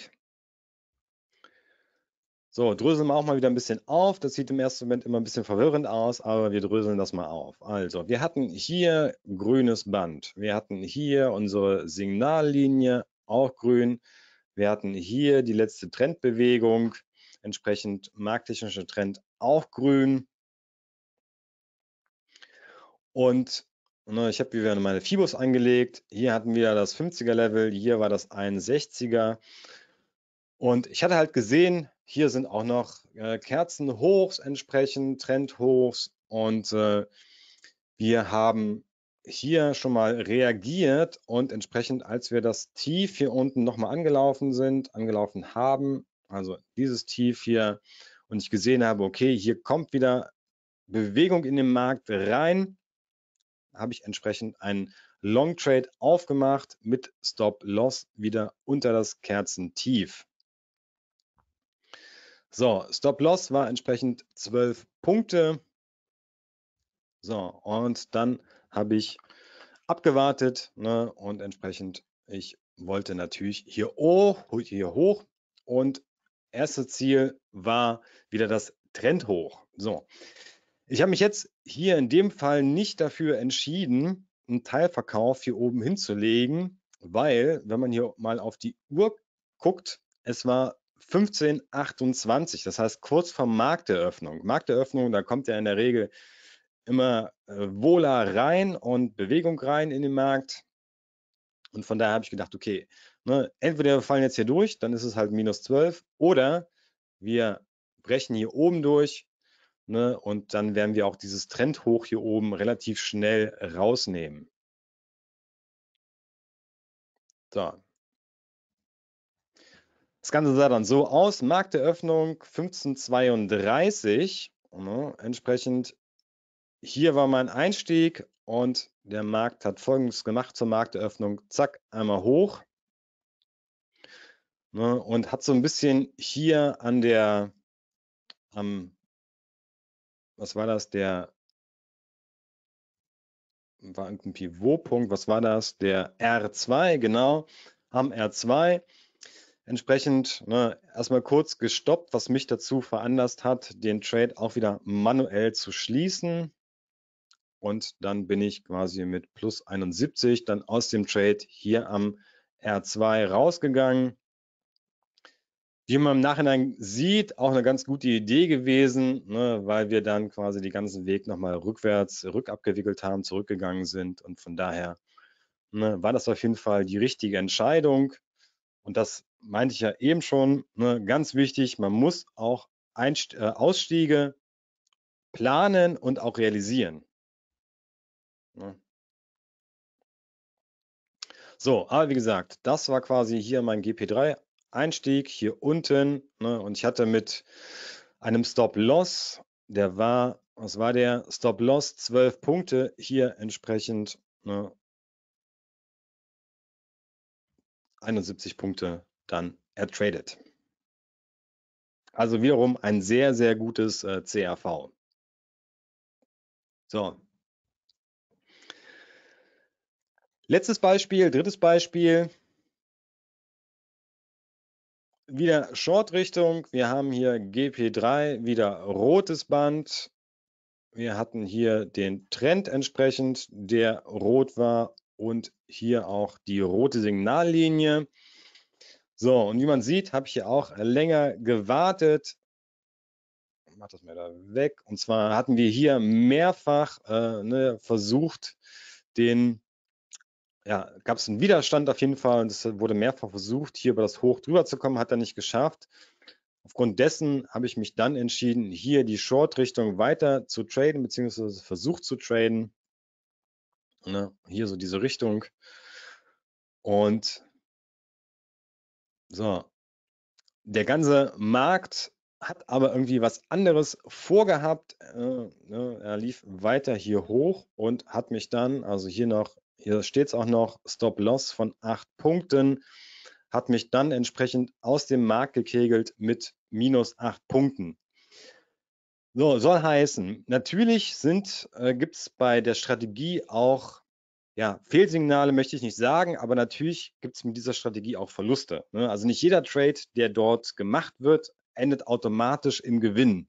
So, dröseln wir auch mal wieder ein bisschen auf. Das sieht im ersten Moment immer ein bisschen verwirrend aus, aber wir dröseln das mal auf. Also, wir hatten hier grünes Band. Wir hatten hier unsere Signallinie, auch grün. Wir hatten hier die letzte Trendbewegung, entsprechend markttechnischer Trend, auch grün. Und ne, ich habe wieder meine Fibos angelegt. Hier hatten wir das 50er Level, hier war das 61er. Und ich hatte halt gesehen, hier sind auch noch äh, Kerzenhochs entsprechend, Trendhochs. Und äh, wir haben hier schon mal reagiert und entsprechend, als wir das Tief hier unten nochmal angelaufen sind, angelaufen haben, also dieses Tief hier, und ich gesehen habe, okay, hier kommt wieder Bewegung in den Markt rein, habe ich entsprechend einen Long Trade aufgemacht mit Stop Loss wieder unter das Kerzentief. So, Stop Loss war entsprechend 12 Punkte. So, und dann habe ich abgewartet ne, und entsprechend, ich wollte natürlich hier hoch, hier hoch und erste Ziel war wieder das Trend hoch. So, ich habe mich jetzt hier in dem Fall nicht dafür entschieden, einen Teilverkauf hier oben hinzulegen, weil, wenn man hier mal auf die Uhr guckt, es war 15.28, das heißt kurz vor Markteröffnung. Markteröffnung, da kommt ja in der Regel immer äh, Vola rein und Bewegung rein in den Markt. Und von daher habe ich gedacht, okay, ne, entweder wir fallen jetzt hier durch, dann ist es halt minus 12, oder wir brechen hier oben durch, Ne? Und dann werden wir auch dieses Trendhoch hier oben relativ schnell rausnehmen. So. Das Ganze sah dann so aus. Markteröffnung 1532. Ne? Entsprechend hier war mein Einstieg und der Markt hat folgendes gemacht zur Markteröffnung. Zack, einmal hoch. Ne? Und hat so ein bisschen hier an der am was war das, der war irgendein Pivotpunkt, was war das? Der R2, genau, am R2. Entsprechend ne, erstmal kurz gestoppt, was mich dazu veranlasst hat, den Trade auch wieder manuell zu schließen. Und dann bin ich quasi mit plus 71 dann aus dem Trade hier am R2 rausgegangen wie man im Nachhinein sieht, auch eine ganz gute Idee gewesen, ne, weil wir dann quasi den ganzen Weg nochmal rückwärts, rückabgewickelt haben, zurückgegangen sind. Und von daher ne, war das auf jeden Fall die richtige Entscheidung. Und das meinte ich ja eben schon, ne, ganz wichtig, man muss auch Einst äh, Ausstiege planen und auch realisieren. Ne? So, aber wie gesagt, das war quasi hier mein GP3 Einstieg hier unten ne, und ich hatte mit einem Stop-Loss, der war, was war der? Stop-Loss 12 Punkte hier entsprechend ne, 71 Punkte dann ertradet. Also wiederum ein sehr, sehr gutes äh, CRV. So. Letztes Beispiel, drittes Beispiel wieder Short-Richtung. Wir haben hier GP3, wieder rotes Band. Wir hatten hier den Trend entsprechend, der rot war und hier auch die rote Signallinie. So, und wie man sieht, habe ich hier auch länger gewartet. Ich mach das mal da weg. Und zwar hatten wir hier mehrfach äh, ne, versucht, den ja, gab es einen Widerstand auf jeden Fall und es wurde mehrfach versucht, hier über das Hoch drüber zu kommen, hat er nicht geschafft. Aufgrund dessen habe ich mich dann entschieden, hier die Short-Richtung weiter zu traden, beziehungsweise versucht zu traden. Ne, hier so diese Richtung. Und so, der ganze Markt hat aber irgendwie was anderes vorgehabt. Äh, ne, er lief weiter hier hoch und hat mich dann, also hier noch hier steht es auch noch, Stop-Loss von 8 Punkten, hat mich dann entsprechend aus dem Markt gekegelt mit minus 8 Punkten. So, soll heißen, natürlich äh, gibt es bei der Strategie auch, ja, Fehlsignale möchte ich nicht sagen, aber natürlich gibt es mit dieser Strategie auch Verluste. Ne? Also nicht jeder Trade, der dort gemacht wird, endet automatisch im Gewinn.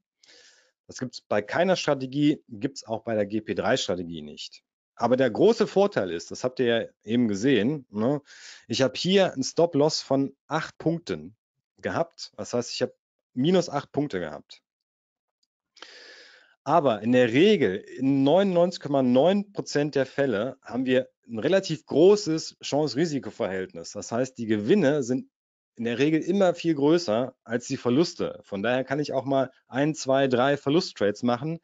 Das gibt es bei keiner Strategie, gibt es auch bei der GP3-Strategie nicht. Aber der große Vorteil ist, das habt ihr ja eben gesehen, ne? ich habe hier einen Stop-Loss von acht Punkten gehabt. Das heißt, ich habe minus acht Punkte gehabt. Aber in der Regel, in 99,9 Prozent der Fälle, haben wir ein relativ großes Chance-Risiko-Verhältnis. Das heißt, die Gewinne sind in der Regel immer viel größer als die Verluste. Von daher kann ich auch mal ein, zwei, drei Verlusttrades machen.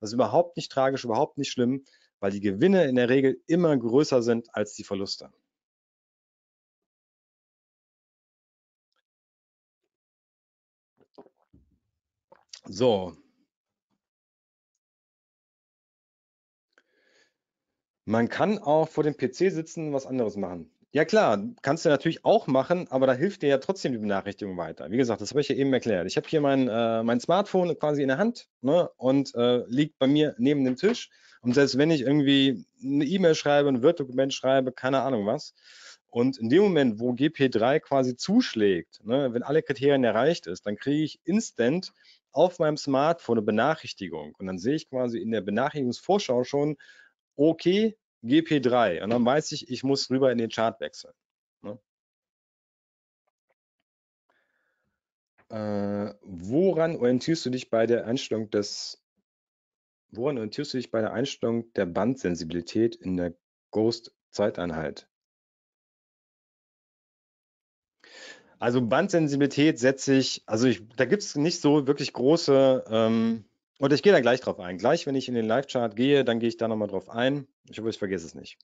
Das ist überhaupt nicht tragisch, überhaupt nicht schlimm weil die Gewinne in der Regel immer größer sind als die Verluste. So. Man kann auch vor dem PC sitzen und was anderes machen. Ja klar, kannst du natürlich auch machen, aber da hilft dir ja trotzdem die Benachrichtigung weiter. Wie gesagt, das habe ich ja eben erklärt. Ich habe hier mein, äh, mein Smartphone quasi in der Hand ne, und äh, liegt bei mir neben dem Tisch. Und selbst wenn ich irgendwie eine E-Mail schreibe, ein Word-Dokument schreibe, keine Ahnung was, und in dem Moment, wo GP3 quasi zuschlägt, ne, wenn alle Kriterien erreicht ist, dann kriege ich instant auf meinem Smartphone eine Benachrichtigung. Und dann sehe ich quasi in der Benachrichtigungsvorschau schon, okay, GP3. Und dann weiß ich, ich muss rüber in den Chart wechseln. Ne? Äh, woran orientierst du dich bei der Einstellung des Woran orientierst du dich bei der Einstellung der Bandsensibilität in der Ghost-Zeiteinheit? Also Bandsensibilität setze ich, also ich, da gibt es nicht so wirklich große, ähm, und ich gehe da gleich drauf ein. Gleich, wenn ich in den Live-Chart gehe, dann gehe ich da nochmal drauf ein. Ich hoffe, ich vergesse es nicht.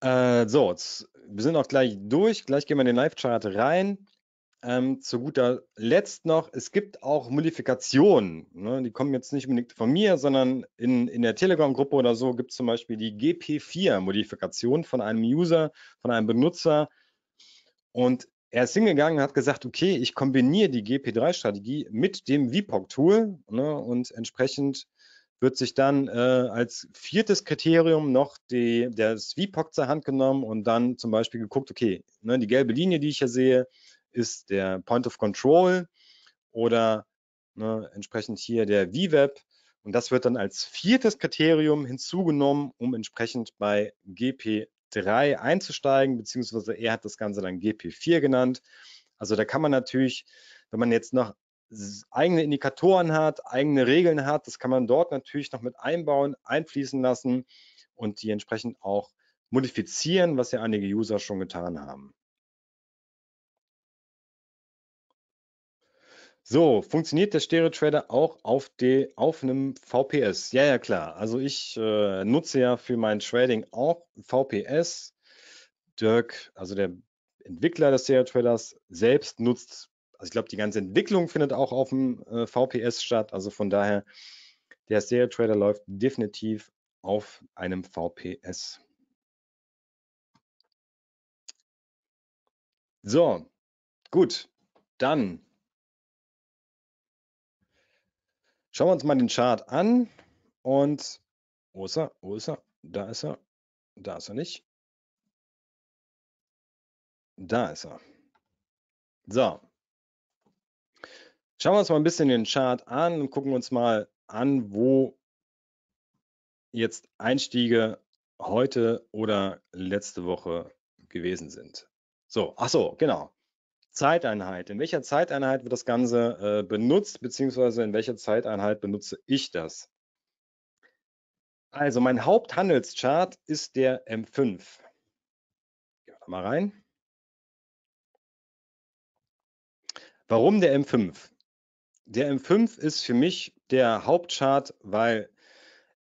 Äh, so, wir sind auch gleich durch. Gleich gehen wir in den Live-Chart rein. Ähm, zu guter Letzt noch, es gibt auch Modifikationen. Ne? Die kommen jetzt nicht unbedingt von mir, sondern in, in der Telegram-Gruppe oder so gibt es zum Beispiel die GP4-Modifikation von einem User, von einem Benutzer. Und er ist hingegangen und hat gesagt, okay, ich kombiniere die GP3-Strategie mit dem VPOC-Tool ne? und entsprechend wird sich dann äh, als viertes Kriterium noch die, das VPOC zur Hand genommen und dann zum Beispiel geguckt, okay, ne, die gelbe Linie, die ich hier sehe, ist der Point of Control oder ne, entsprechend hier der VWAP. Und das wird dann als viertes Kriterium hinzugenommen, um entsprechend bei GP3 einzusteigen, beziehungsweise er hat das Ganze dann GP4 genannt. Also da kann man natürlich, wenn man jetzt noch eigene Indikatoren hat, eigene Regeln hat, das kann man dort natürlich noch mit einbauen, einfließen lassen und die entsprechend auch modifizieren, was ja einige User schon getan haben. So, funktioniert der Stereo-Trader auch auf, die, auf einem VPS? Ja, ja, klar. Also ich äh, nutze ja für mein Trading auch VPS. Dirk, also der Entwickler des Stereo-Traders, selbst nutzt, also ich glaube, die ganze Entwicklung findet auch auf dem äh, VPS statt. Also von daher, der Stereo-Trader läuft definitiv auf einem VPS. So, gut, dann Schauen wir uns mal den Chart an und wo ist er? Wo ist er? Da ist er. Da ist er nicht. Da ist er. So. Schauen wir uns mal ein bisschen den Chart an und gucken uns mal an, wo jetzt Einstiege heute oder letzte Woche gewesen sind. So, ach so, genau. Zeiteinheit. In welcher Zeiteinheit wird das Ganze äh, benutzt, beziehungsweise in welcher Zeiteinheit benutze ich das? Also mein Haupthandelschart ist der M5. Gehen wir mal rein. Warum der M5? Der M5 ist für mich der Hauptchart, weil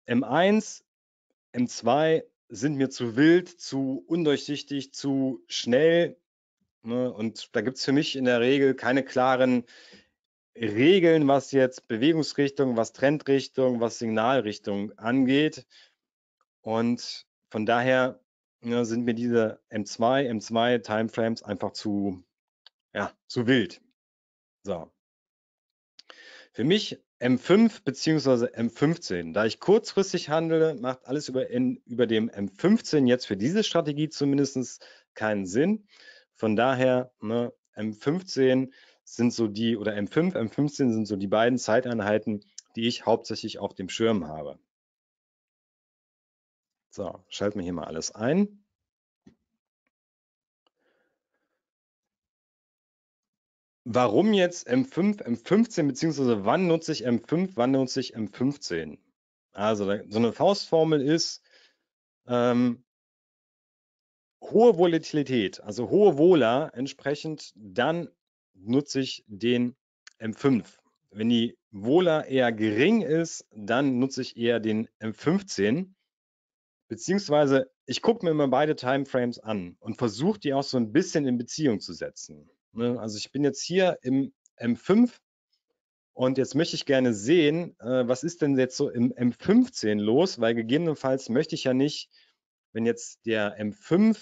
M1, M2 sind mir zu wild, zu undurchsichtig, zu schnell, Ne? Und da gibt es für mich in der Regel keine klaren Regeln, was jetzt Bewegungsrichtung, was Trendrichtung, was Signalrichtung angeht. Und von daher ja, ne, sind mir diese M2, M2 Timeframes einfach zu, ja, zu wild. So. Für mich M5 bzw. M15. Da ich kurzfristig handle, macht alles über, in, über dem M15 jetzt für diese Strategie zumindest keinen Sinn. Von daher, ne, M15 sind so die, oder M5, M15 sind so die beiden Zeiteinheiten, die ich hauptsächlich auf dem Schirm habe. So, schalten wir hier mal alles ein. Warum jetzt M5, M15, beziehungsweise wann nutze ich M5, wann nutze ich M15? Also so eine Faustformel ist, ähm, hohe Volatilität, also hohe Vola, entsprechend, dann nutze ich den M5. Wenn die Vola eher gering ist, dann nutze ich eher den M15. Beziehungsweise ich gucke mir immer beide Timeframes an und versuche die auch so ein bisschen in Beziehung zu setzen. Ne? Also ich bin jetzt hier im M5 und jetzt möchte ich gerne sehen, äh, was ist denn jetzt so im M15 los, weil gegebenenfalls möchte ich ja nicht wenn jetzt der M5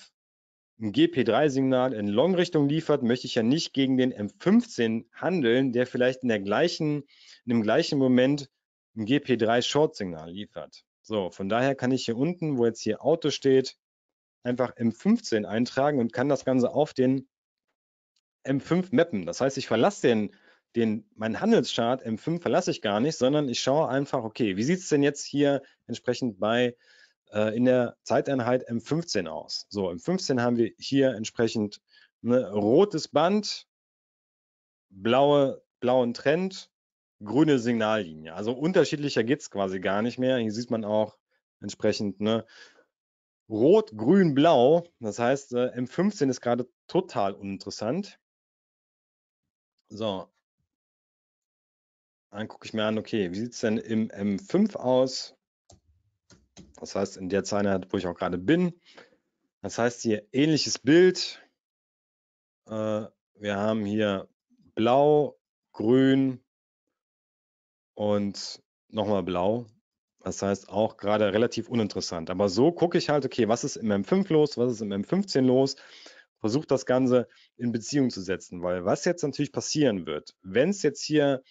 ein GP3-Signal in Long-Richtung liefert, möchte ich ja nicht gegen den M15 handeln, der vielleicht in der gleichen, in dem gleichen Moment ein GP3-Short-Signal liefert. So, von daher kann ich hier unten, wo jetzt hier Auto steht, einfach M15 eintragen und kann das Ganze auf den M5 mappen. Das heißt, ich verlasse den, den, meinen Handelschart M5 verlasse ich gar nicht, sondern ich schaue einfach, okay, wie sieht es denn jetzt hier entsprechend bei äh, in der Zeiteinheit M15 aus. So, M15 haben wir hier entsprechend ein ne, rotes Band, blaue, blauen Trend, grüne Signallinie. Also unterschiedlicher geht es quasi gar nicht mehr. Hier sieht man auch entsprechend ne, rot, grün, blau. Das heißt, äh, M15 ist gerade total uninteressant. So, dann gucke ich mir an, okay, wie sieht es denn im M5 aus? Das heißt, in der Zeile, wo ich auch gerade bin. Das heißt hier ähnliches Bild. Äh, wir haben hier blau, grün und nochmal blau. Das heißt auch gerade relativ uninteressant. Aber so gucke ich halt, okay, was ist im M5 los, was ist im M15 los? Versuche das Ganze in Beziehung zu setzen, weil was jetzt natürlich passieren wird, wenn es jetzt hier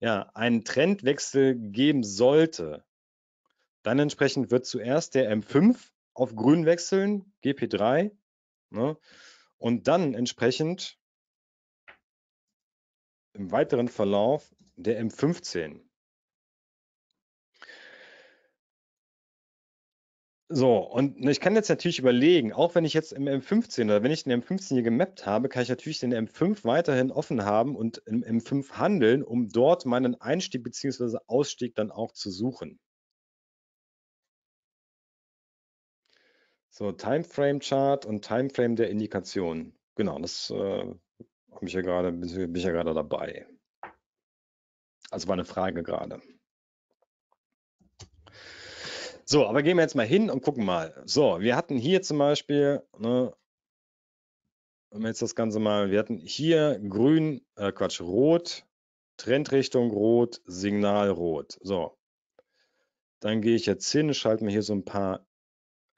ja, einen Trendwechsel geben sollte, dann entsprechend wird zuerst der M5 auf grün wechseln, GP3, ne? und dann entsprechend im weiteren Verlauf der M15. So, und ne, ich kann jetzt natürlich überlegen, auch wenn ich jetzt im M15 oder wenn ich den M15 hier gemappt habe, kann ich natürlich den M5 weiterhin offen haben und im M5 handeln, um dort meinen Einstieg bzw. Ausstieg dann auch zu suchen. So, Timeframe-Chart und Timeframe der Indikation. Genau, das äh, ich ja grade, bin ich ja gerade dabei. Also war eine Frage gerade. So, aber gehen wir jetzt mal hin und gucken mal. So, wir hatten hier zum Beispiel, ne, wenn wir jetzt das Ganze mal, wir hatten hier grün, äh Quatsch, rot, Trendrichtung rot, Signal rot. So, dann gehe ich jetzt hin, schalte mir hier so ein paar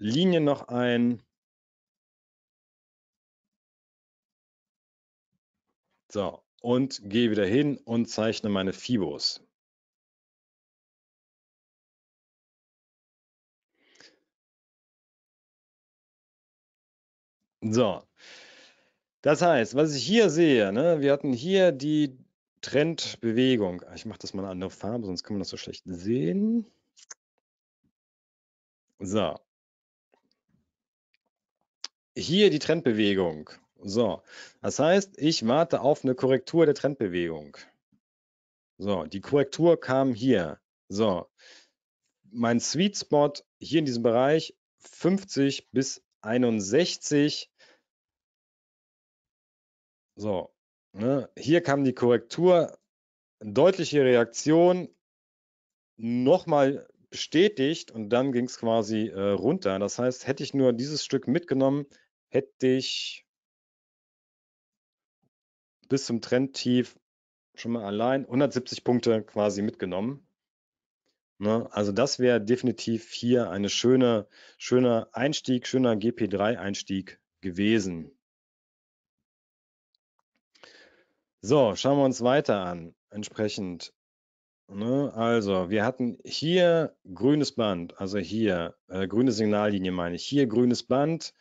Linien noch ein. So, und gehe wieder hin und zeichne meine Fibos. So, das heißt, was ich hier sehe, ne, wir hatten hier die Trendbewegung. Ah, ich mache das mal eine andere Farbe, sonst kann man das so schlecht sehen. So, hier die Trendbewegung. So, das heißt, ich warte auf eine Korrektur der Trendbewegung. So, die Korrektur kam hier. So, mein Sweet Spot hier in diesem Bereich 50 bis 61. So, ne? hier kam die Korrektur, deutliche Reaktion, nochmal bestätigt und dann ging es quasi äh, runter. Das heißt, hätte ich nur dieses Stück mitgenommen, hätte ich bis zum Trendtief schon mal allein 170 Punkte quasi mitgenommen. Ne? Also das wäre definitiv hier eine schöne, schöner Einstieg, schöner GP3-Einstieg gewesen. So, schauen wir uns weiter an. Entsprechend. Ne? Also, wir hatten hier grünes Band, also hier, äh, grüne Signallinie meine ich, hier grünes Band,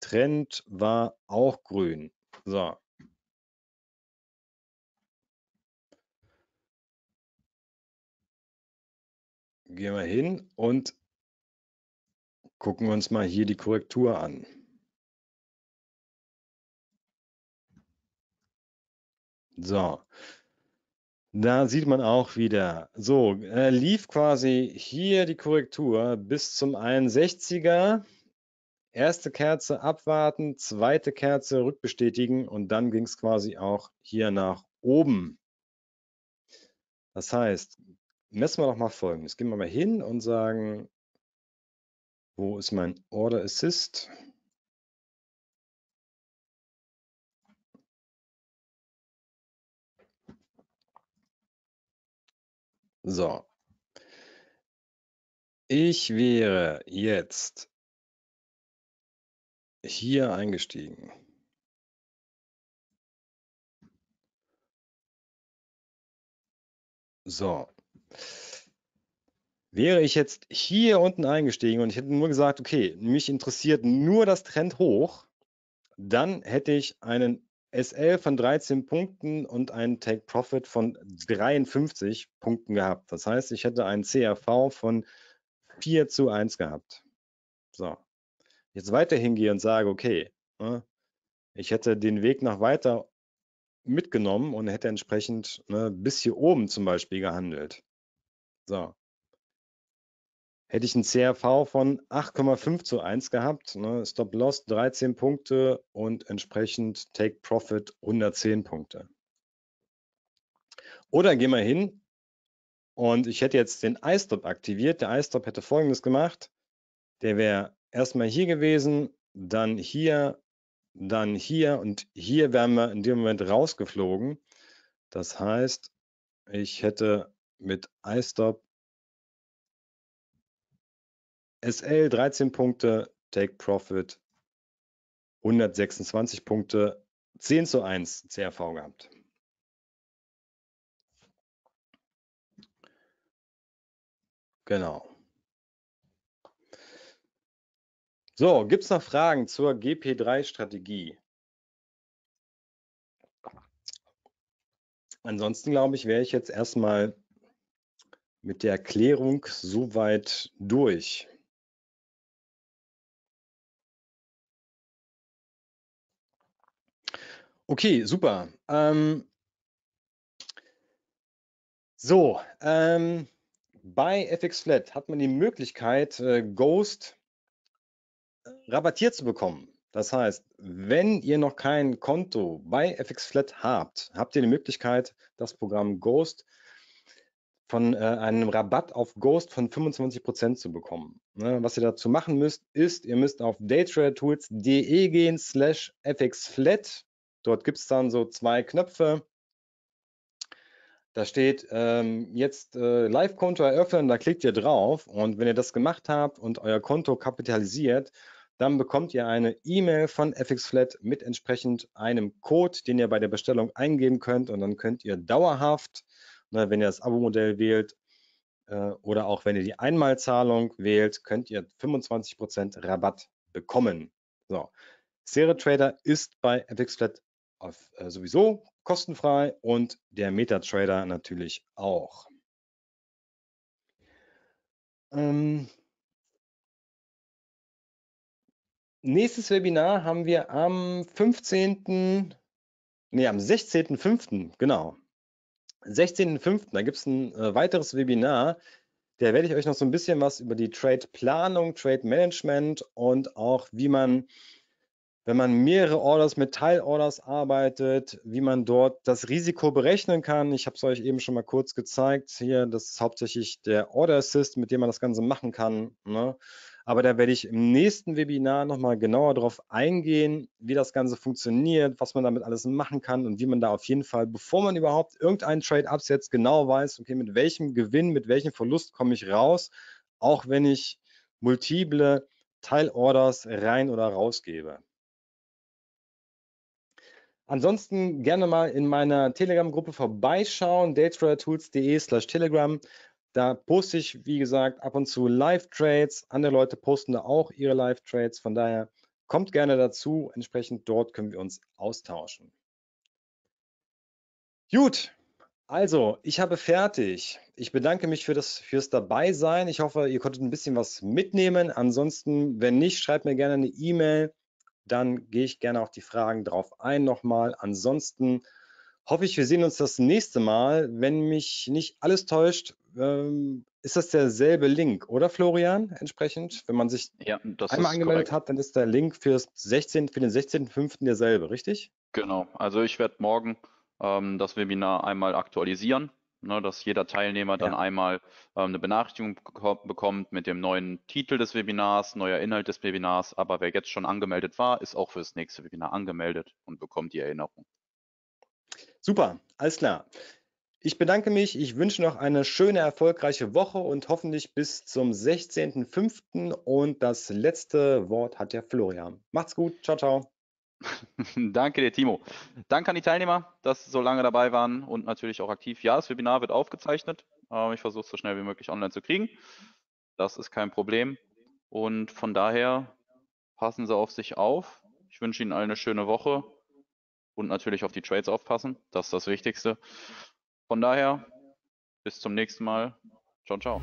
Trend war auch grün. So. Gehen wir hin und gucken uns mal hier die Korrektur an. So. Da sieht man auch wieder, so äh, lief quasi hier die Korrektur bis zum 61er. Erste Kerze abwarten, zweite Kerze rückbestätigen und dann ging es quasi auch hier nach oben. Das heißt, messen wir doch mal folgendes. Gehen wir mal hin und sagen, wo ist mein Order Assist? So. Ich wäre jetzt hier eingestiegen So. Wäre ich jetzt hier unten eingestiegen und ich hätte nur gesagt, okay, mich interessiert nur das Trend hoch, dann hätte ich einen SL von 13 Punkten und einen Take Profit von 53 Punkten gehabt. Das heißt, ich hätte einen CRV von 4 zu 1 gehabt. So jetzt weiter hingehe und sage, okay, ne, ich hätte den Weg nach weiter mitgenommen und hätte entsprechend ne, bis hier oben zum Beispiel gehandelt. So. Hätte ich einen CRV von 8,5 zu 1 gehabt, ne, Stop Loss 13 Punkte und entsprechend Take Profit 110 Punkte. Oder gehen wir hin und ich hätte jetzt den iStop aktiviert. Der iStop hätte folgendes gemacht. Der wäre erstmal hier gewesen, dann hier, dann hier und hier wären wir in dem Moment rausgeflogen. Das heißt, ich hätte mit iStop SL 13 Punkte, Take Profit 126 Punkte, 10 zu 1 CRV gehabt. Genau. So, gibt es noch Fragen zur GP3-Strategie? Ansonsten glaube ich, wäre ich jetzt erstmal mit der Erklärung soweit durch. Okay, super. Ähm, so, ähm, bei FX Flat hat man die Möglichkeit, äh, Ghost rabattiert zu bekommen. Das heißt, wenn ihr noch kein Konto bei FX Flat habt, habt ihr die Möglichkeit, das Programm Ghost von äh, einem Rabatt auf Ghost von 25% zu bekommen. Ne, was ihr dazu machen müsst, ist, ihr müsst auf daytradetools.de gehen slash fxflat. Dort gibt es dann so zwei Knöpfe. Da steht ähm, jetzt äh, Live-Konto eröffnen, da klickt ihr drauf und wenn ihr das gemacht habt und euer Konto kapitalisiert, dann bekommt ihr eine E-Mail von FXFlat mit entsprechend einem Code, den ihr bei der Bestellung eingeben könnt und dann könnt ihr dauerhaft, ne, wenn ihr das Abo-Modell wählt äh, oder auch wenn ihr die Einmalzahlung wählt, könnt ihr 25% Rabatt bekommen. So, Seritrader ist bei FXFlat auf, äh, sowieso kostenfrei und der MetaTrader natürlich auch. Ähm, nächstes Webinar haben wir am 15. Nee, am 16.05. genau. 16.05. Da gibt es ein äh, weiteres Webinar. Da werde ich euch noch so ein bisschen was über die Trade-Planung, Trade-Management und auch wie man wenn man mehrere Orders mit Teilorders arbeitet, wie man dort das Risiko berechnen kann. Ich habe es euch eben schon mal kurz gezeigt. Hier, das ist hauptsächlich der Order Assist, mit dem man das Ganze machen kann. Ne? Aber da werde ich im nächsten Webinar nochmal genauer darauf eingehen, wie das Ganze funktioniert, was man damit alles machen kann und wie man da auf jeden Fall, bevor man überhaupt irgendeinen Trade absetzt, genau weiß, okay, mit welchem Gewinn, mit welchem Verlust komme ich raus, auch wenn ich multiple Teilorders rein oder rausgebe. Ansonsten gerne mal in meiner Telegram-Gruppe vorbeischauen, daytradertools.de slash Telegram. Da poste ich, wie gesagt, ab und zu Live-Trades. Andere Leute posten da auch ihre Live-Trades. Von daher kommt gerne dazu. Entsprechend dort können wir uns austauschen. Gut, also ich habe fertig. Ich bedanke mich für das, fürs Dabeisein. Ich hoffe, ihr konntet ein bisschen was mitnehmen. Ansonsten, wenn nicht, schreibt mir gerne eine E-Mail dann gehe ich gerne auf die Fragen drauf ein nochmal. Ansonsten hoffe ich, wir sehen uns das nächste Mal. Wenn mich nicht alles täuscht, ähm, ist das derselbe Link, oder Florian? Entsprechend, wenn man sich ja, einmal angemeldet korrekt. hat, dann ist der Link für, 16, für den 16.05. derselbe, richtig? Genau. Also ich werde morgen ähm, das Webinar einmal aktualisieren Ne, dass jeder Teilnehmer dann ja. einmal ähm, eine Benachrichtigung bekommt mit dem neuen Titel des Webinars, neuer Inhalt des Webinars. Aber wer jetzt schon angemeldet war, ist auch für das nächste Webinar angemeldet und bekommt die Erinnerung. Super, alles klar. Ich bedanke mich. Ich wünsche noch eine schöne, erfolgreiche Woche und hoffentlich bis zum 16.05. Und das letzte Wort hat der Florian. Macht's gut. Ciao, ciao. Danke dir, Timo. Danke an die Teilnehmer, dass sie so lange dabei waren und natürlich auch aktiv. Ja, das Webinar wird aufgezeichnet. Ähm, ich versuche es so schnell wie möglich online zu kriegen. Das ist kein Problem. Und von daher passen Sie auf sich auf. Ich wünsche Ihnen allen eine schöne Woche und natürlich auf die Trades aufpassen. Das ist das Wichtigste. Von daher, bis zum nächsten Mal. Ciao, ciao.